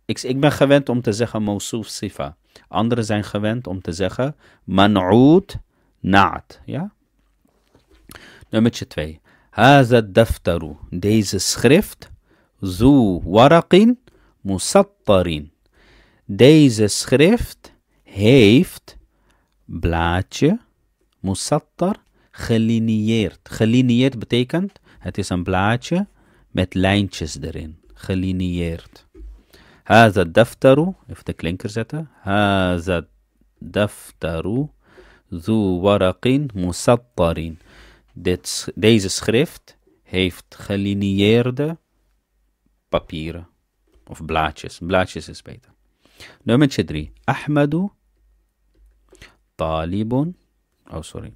Ik, ik ben gewend om te zeggen mawsuf sifa. Anderen zijn gewend om te zeggen Manoud na'at. Ja? Nummertje 2. Haza daftaru. Deze schrift. Zu waraqin musattarin. Deze schrift heeft blaadje musattar gelineerd. Gelineerd betekent het is een blaadje met lijntjes erin. Gelineerd. هذا الدفتر افتك لينكر هذا الدفتر ذو ورق مسطر Dit, deze schrift heeft gelineerde papieren. Of blaadjes. Blaadjes is beter. Nummertje 3. Ahmadu. Talibun. Oh, sorry.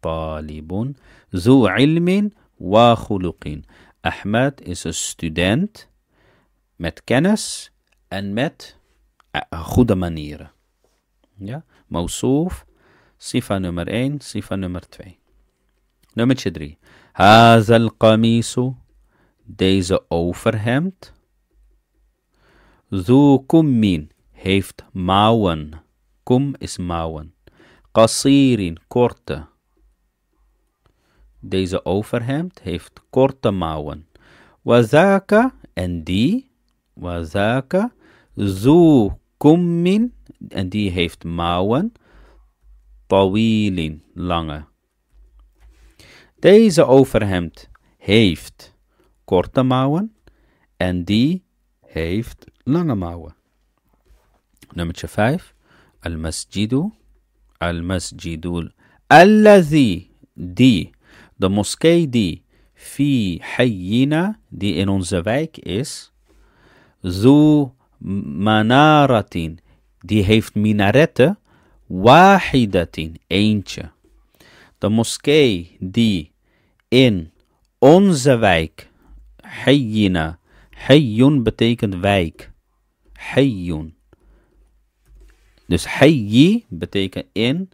Talibun. Zu ilmin wa khuluqin. Ahmed is een student met kennis en met eh, goede manieren. Ja? Mausuf, sifa nummer 1, sifa nummer 2. nummer 3. Hazel Kamisu. deze overhemd. Zu kummin, heeft mouwen. Kum is mouwen. Qasirin, korte. Deze overhemd heeft korte mouwen. Wazaka, en die Wazaka. Zu kummin. En die heeft mouwen. Tawilin. Lange. Deze overhemd heeft korte mouwen. En die heeft lange mouwen. Nummer 5. Al-masjidu. Al-masjidu. Allazi. Die. De moskee die. Fi Hayina. Die in onze wijk is. Zu manaratin. Die heeft minaretten. Wahidatin. Eentje. De moskee die in onze wijk. Hayyina. Hayyun betekent wijk. Hayyun. Dus hayyi betekent in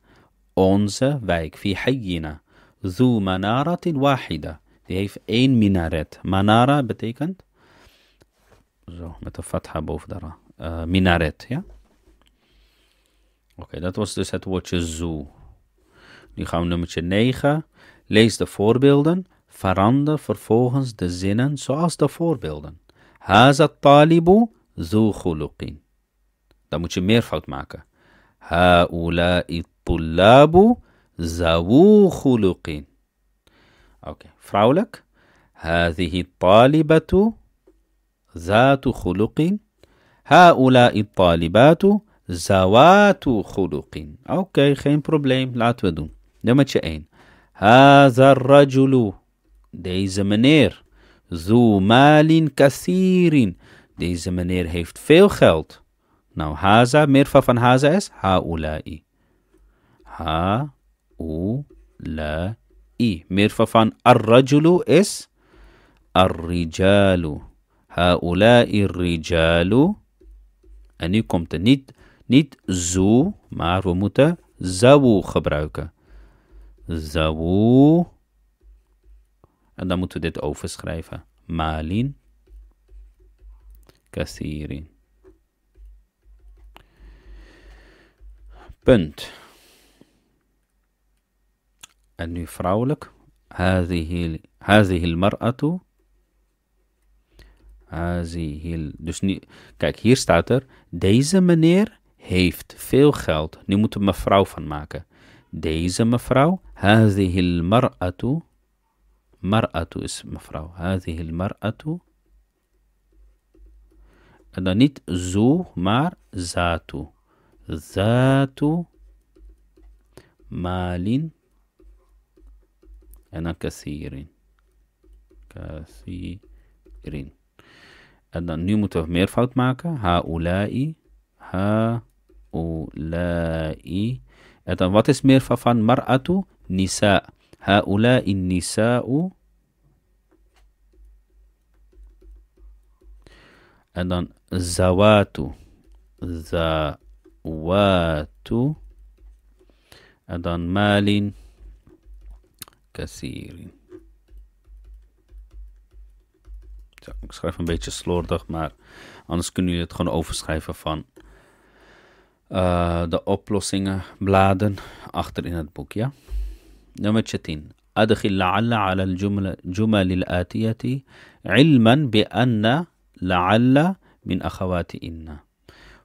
onze wijk. Fi hayyina. Zu manaratin wahida. Die heeft één minaret. Manara betekent zo, met de fatha boven daar eh, minaret, ja? Oké, dat was dus het woordje zo. Nu gaan we nummertje 9. Lees de voorbeelden. Verander vervolgens de zinnen zoals de voorbeelden. hazat talibu zu khuluqin. Dan moet je meervoud maken. Haula'i tullabu zawu khuluqin. Oké, okay, vrouwelijk. Hadihi talibatu ذات خلق هؤلاء الطالبات زوات خلق اوكي خين بروبليم لا تودون لما تشاين هذا الرجل دي زمنير ذو مال كثير دي زمنير هيفت فيل خلط نو هذا ميرفا فان هذا اس هؤلاء ها او لا اي ميرفا فان الرجل اس الرجال Haulai rijalu. En nu komt er niet, niet maar we moeten zawu gebruiken. Zawu. En dan moeten we dit overschrijven. Malin. Kasirin. Punt. En nu vrouwelijk. هذه المرأة dus niet, kijk, hier staat er, deze meneer heeft veel geld. Nu moeten we mevrouw van maken. Deze mevrouw, hazihil mar'atu. Mar'atu is mevrouw. Hazihil mar'atu. En dan niet zo, maar zatu. Zatu malin en dan kathirin. Kathirin. En dan, nu moeten we fout maken. Haulai. Haulai. En dan wat is meervoud van mar'atu? Nisa. Haulai nisa'u. En dan zawatu. Zawatu. En dan malin. Kasirin. ik schrijf een beetje slordig, maar anders kunnen jullie het gewoon overschrijven van eh, de oplossingen, bladen achter in het boek, ja. Nummer 10. al لعل على الجمل ilman الآتية علما بأن لعل min أخوات inna.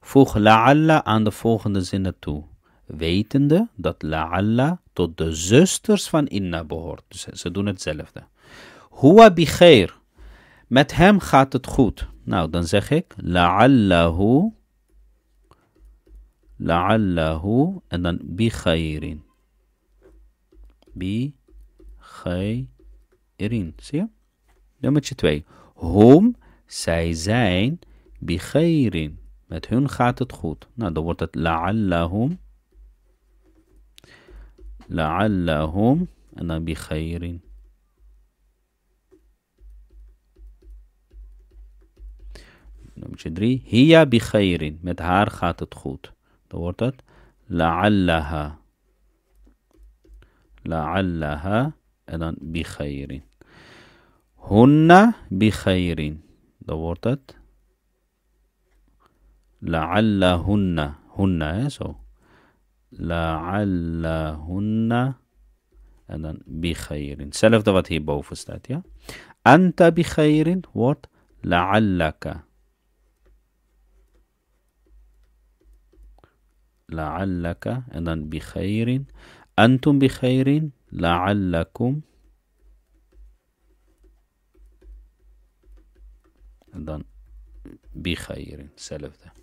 Voeg la'alla aan de volgende zinnen toe, wetende dat la'alla tot de zusters van Inna behoort. Dus ze doen hetzelfde. bi bigheer met hem gaat het goed. Nou, dan zeg ik la'allahu. La'allahu. En dan bi khairin. Bi khairin. Zie je? Nummertje twee. Hom, zij zijn bi khairin. Met hun gaat het goed. Nou, dan wordt het la'allahum. La'allahum. En dan bi khairin. Nummer 3. Hiya bi bichairin. Met haar gaat het goed. Dan wordt het la'allaha. La'allaha. En dan bi bichairin. Hunna bi bichairin. Dan wordt het la'allahunna. Hunna, hè, zo. La'allahunna. En dan bi bichairin. Hetzelfde wat hierboven staat, ja. Anta bi bichairin wordt la'allaka. لعلك أيضا بخير أنتم بخير لعلكم أيضا بخير سلف ده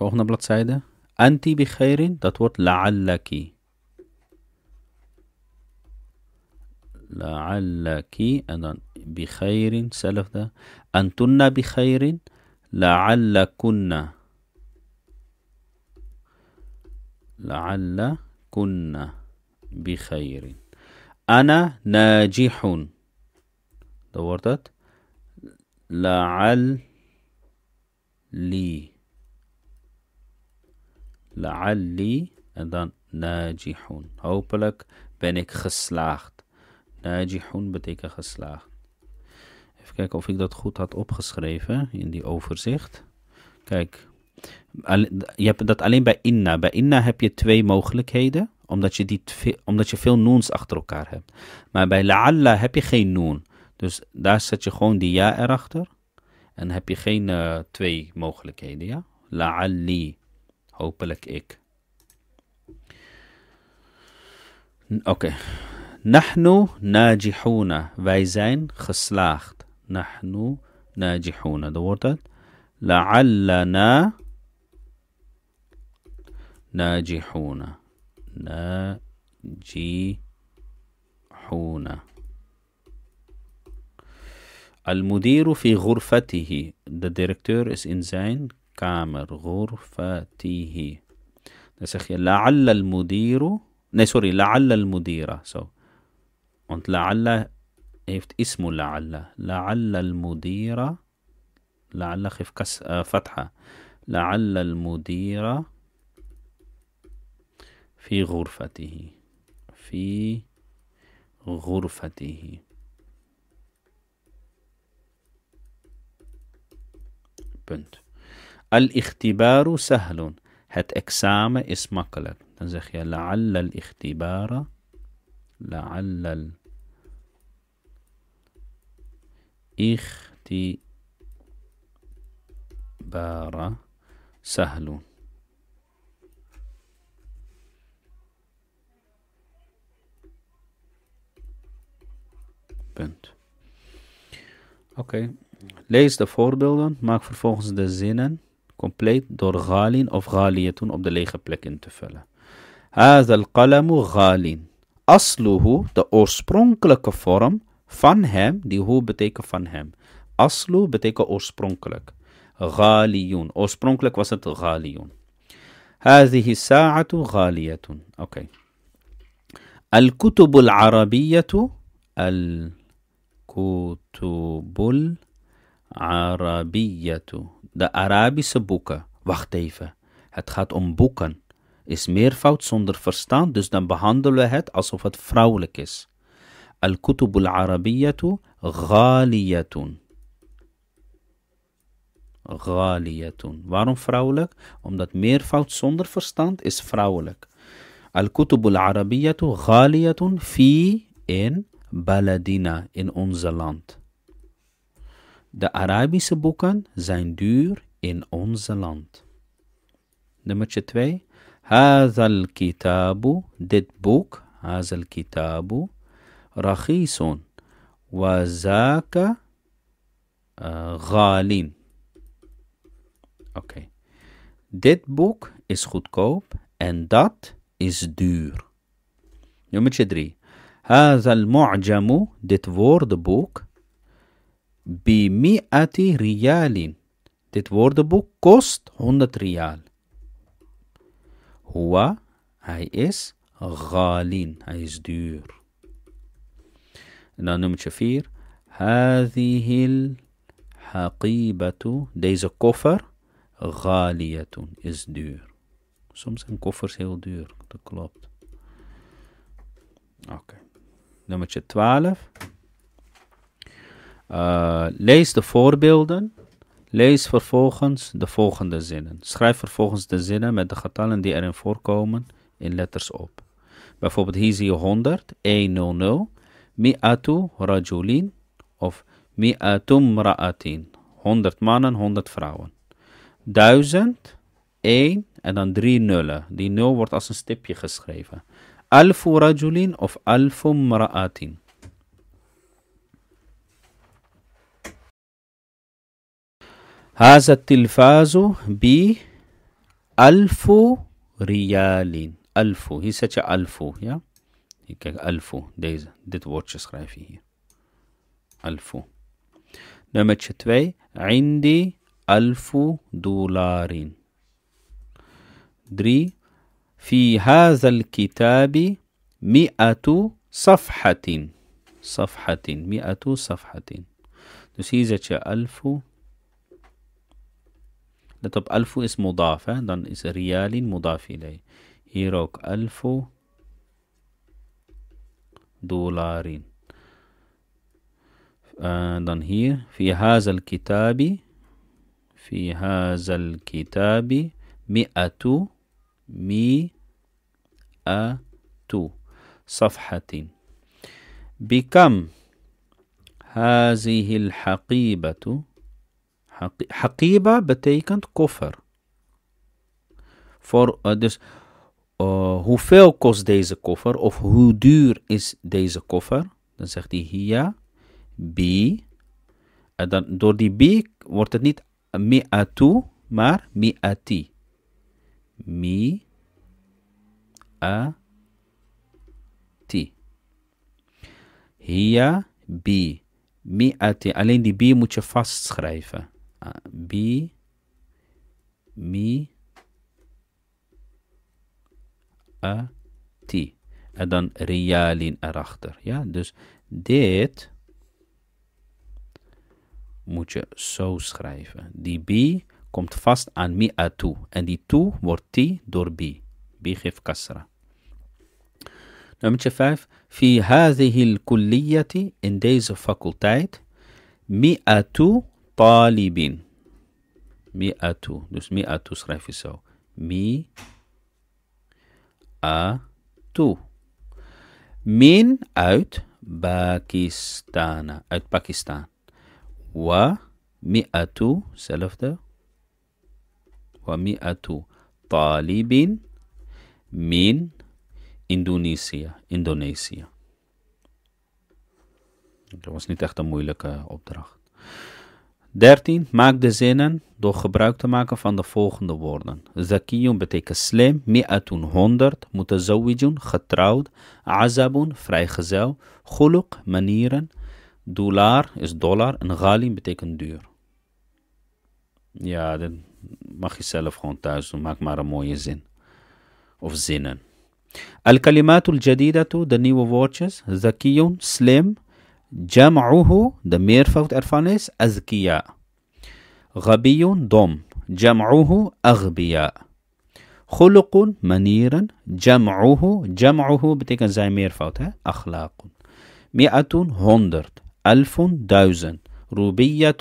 volgende bladzijde. Anti begerin, dat wordt la'allaki. La'allaki en dan begerin, zelfde. Antunna begerin, لعل كنا لعل كنا بخير أنا ناجح دورتت لعل لي لعل لي ناجح hopelijk ben ik geslaagd ناجح بتيك geslaagd Even kijken of ik dat goed had opgeschreven in die overzicht. Kijk, je hebt dat alleen bij inna. Bij inna heb je twee mogelijkheden, omdat je, die, omdat je veel noens achter elkaar hebt. Maar bij la'alla heb je geen noon, Dus daar zet je gewoon die ja erachter. En heb je geen eh, twee mogelijkheden, ja? La'alli, hopelijk ik. Oké. Okay. Nahnu najihuna. Wij zijn geslaagd. نحن ناجحون the word لعلنا ناجحون ناجحون المدير في غرفته the director is in زين كامر غرفته نسخي لعل المدير نسوري sorry لعل المديرة so und لعل اسمه لعل لعل المدير لعل خف كس آه، فتحة لعل المدير في غرفته في غرفته بنت الاختبار سهل هات اكسام اسمك لك لعل الاختبار لعل الاختبار اختبار sahlun. Punt. Oké, lees de voorbeelden, maak vervolgens de zinnen compleet door galin of toen op de lege plek in te vullen. Hadha al-qalamu galin. Asluhu, de oorspronkelijke vorm van hem, die hoe betekent van hem. Aslu betekent oorspronkelijk. Ghaliyun. Oorspronkelijk was het ghaliyun. هذه Oké. al Okay. Arabiyatu. Al Kutubul arabiyatu. De Arabische boeken. Wacht even. Het gaat om boeken. Is meervoud zonder verstand, dus dan behandelen we het alsof het vrouwelijk is. الكتب العربية غالية غالية Waarom vrouwelijk? Omdat meervoud zonder verstand is vrouwelijk. al العربية غالية في fi in baladina, in onze land. De Arabische boeken zijn duur in onze land. Nummer 2. Hazal kitabu, dit boek, Hazal kitabu, Rachison. Wazaka galin. Oké. Dit boek is goedkoop en dat is duur. Nummer 3. هذا mu'jamu, dit woordenboek mi'ati Rialin. dit woordenboek kost 100 rial. Hua, hij is Ghalin. hij is duur. En dan nummertje 4. Hazihil haqibatu. Deze koffer. Ghaliyatun. Is duur. Soms zijn koffers heel duur. Dat klopt. Oké. Okay. 12. Eh, lees de voorbeelden. Lees vervolgens de volgende zinnen. Schrijf vervolgens de zinnen met de getallen die erin voorkomen in letters op. Bijvoorbeeld hier zie je 100, 100 mi'atu rajulin of mi'atum ra'atin. 100 mannen, 100 vrouwen. 1000, 1 en dan 3 nullen. Die 0 wordt als een stipje geschreven. Alfu rajulin of alfum ra'atin. هذا التلفاز bi Alfu ريال Alfu. Hier zet je Alfu, ja. هيك ألفو دايز ديت واتش اسخرايفي هي ألفو لما تشتوي عندي ألفو دولارين دري في هذا الكتاب مئة صفحة صفحة مئة صفحة نسيزة ألف لطب ألف اسم مضافة دان اس ريال مضاف إليه هيروك ألف دولارين أيضا آه، here في هذا الكتاب في هذا الكتاب مئة مئة صفحة بكم هذه الحقيبة حقيبة بتيكن كفر for uh, this Eh, hoeveel kost deze koffer of hoe duur is deze koffer? Dan zegt hij hier B. En dan, door die B wordt het niet mi mi'atu, maar mi'ati. Mi a ti. Hier B. Mi'ati. Alleen die B moet je vastschrijven. Ah, B. Mi. A-T. En dan rialin erachter. Ja, dus dit moet je zo schrijven. Die B komt vast aan mi atu En die toe wordt T door B. B geeft kasra. Nummer 5. Fi هذه kulliyati in deze faculteit mi atu talibin. atu. Dus atu schrijf je zo. Mi A tu. Min uit Pakistan, uit Pakistan. Wa mi'atu, zelfde. Wa mi'atu talibin min Indonesië, Indonesië. Dat was niet echt een moeilijke opdracht. 13. Maak de zinnen door gebruik te maken van de volgende woorden. Zakiyun betekent slim, mi'atun 100, mutazawijun getrouwd, azabun vrijgezel, khuluk manieren, dolar is dollar en ghalim betekent duur. Ja, dat mag je zelf gewoon thuis doen. Maak maar een mooie zin. Of zinnen. Al-kalimatul jadidatu, de nieuwe woordjes. Zakiyun, slim, جمعه مير فوت أرفانيس أذكياء غبي ضم جمعه أغبياء خلق منيرا جمعه جمعه betekent زي مير فوت أخلاق مئة هندرد ألف duizend روبية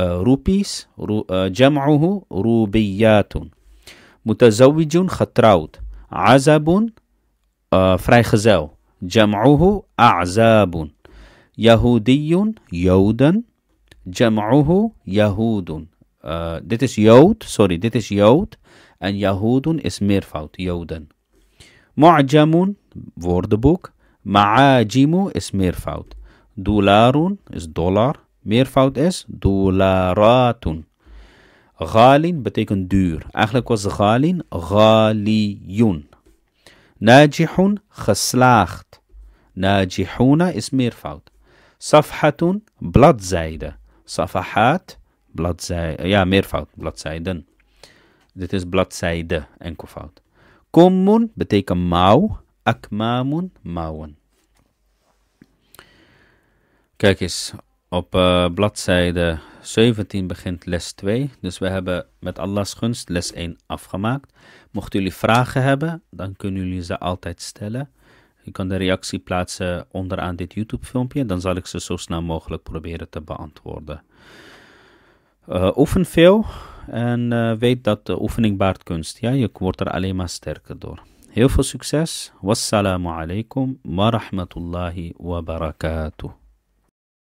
آه، روبيس آه، جمعه روبيات متزوج خطراوت عزب آه، فرايخزاو جمعه أعزاب Yahudiyun, Joden. Jam'uhu, Yahudun. Uh, dit is Jood, sorry, dit is Jood. En Yahudun is meervoud, Joden. Mu'jamun, woordenboek. Ma'ajimu is meervoud. Dolarun is dollar. Meervoud is dolaratun. Galin betekent duur. Eigenlijk was galin ghaliyun. Najihun geslaagd. Najihuna is meervoud. Safhatun, bladzijde. Safahat, bladzijde. Eh, ja, meervoud, bladzijden. Dit is bladzijde, enkelvoud. Kommun betekent mouw. Akmamun, mouwen. Kijk eens, op eh, bladzijde 17 begint les 2. Dus we hebben met Allahs gunst les 1 afgemaakt. Mochten jullie vragen hebben, dan kunnen jullie ze altijd stellen. Je kan de reactie plaatsen onderaan dit YouTube filmpje. Dan zal ik ze zo snel mogelijk proberen te beantwoorden. Eh, oefen veel en eh, weet dat de oefening baart kunst. Ja? Je wordt er alleen maar sterker door. Heel veel succes. Wassalamu alaikum wa rahmatullahi wa barakatuh.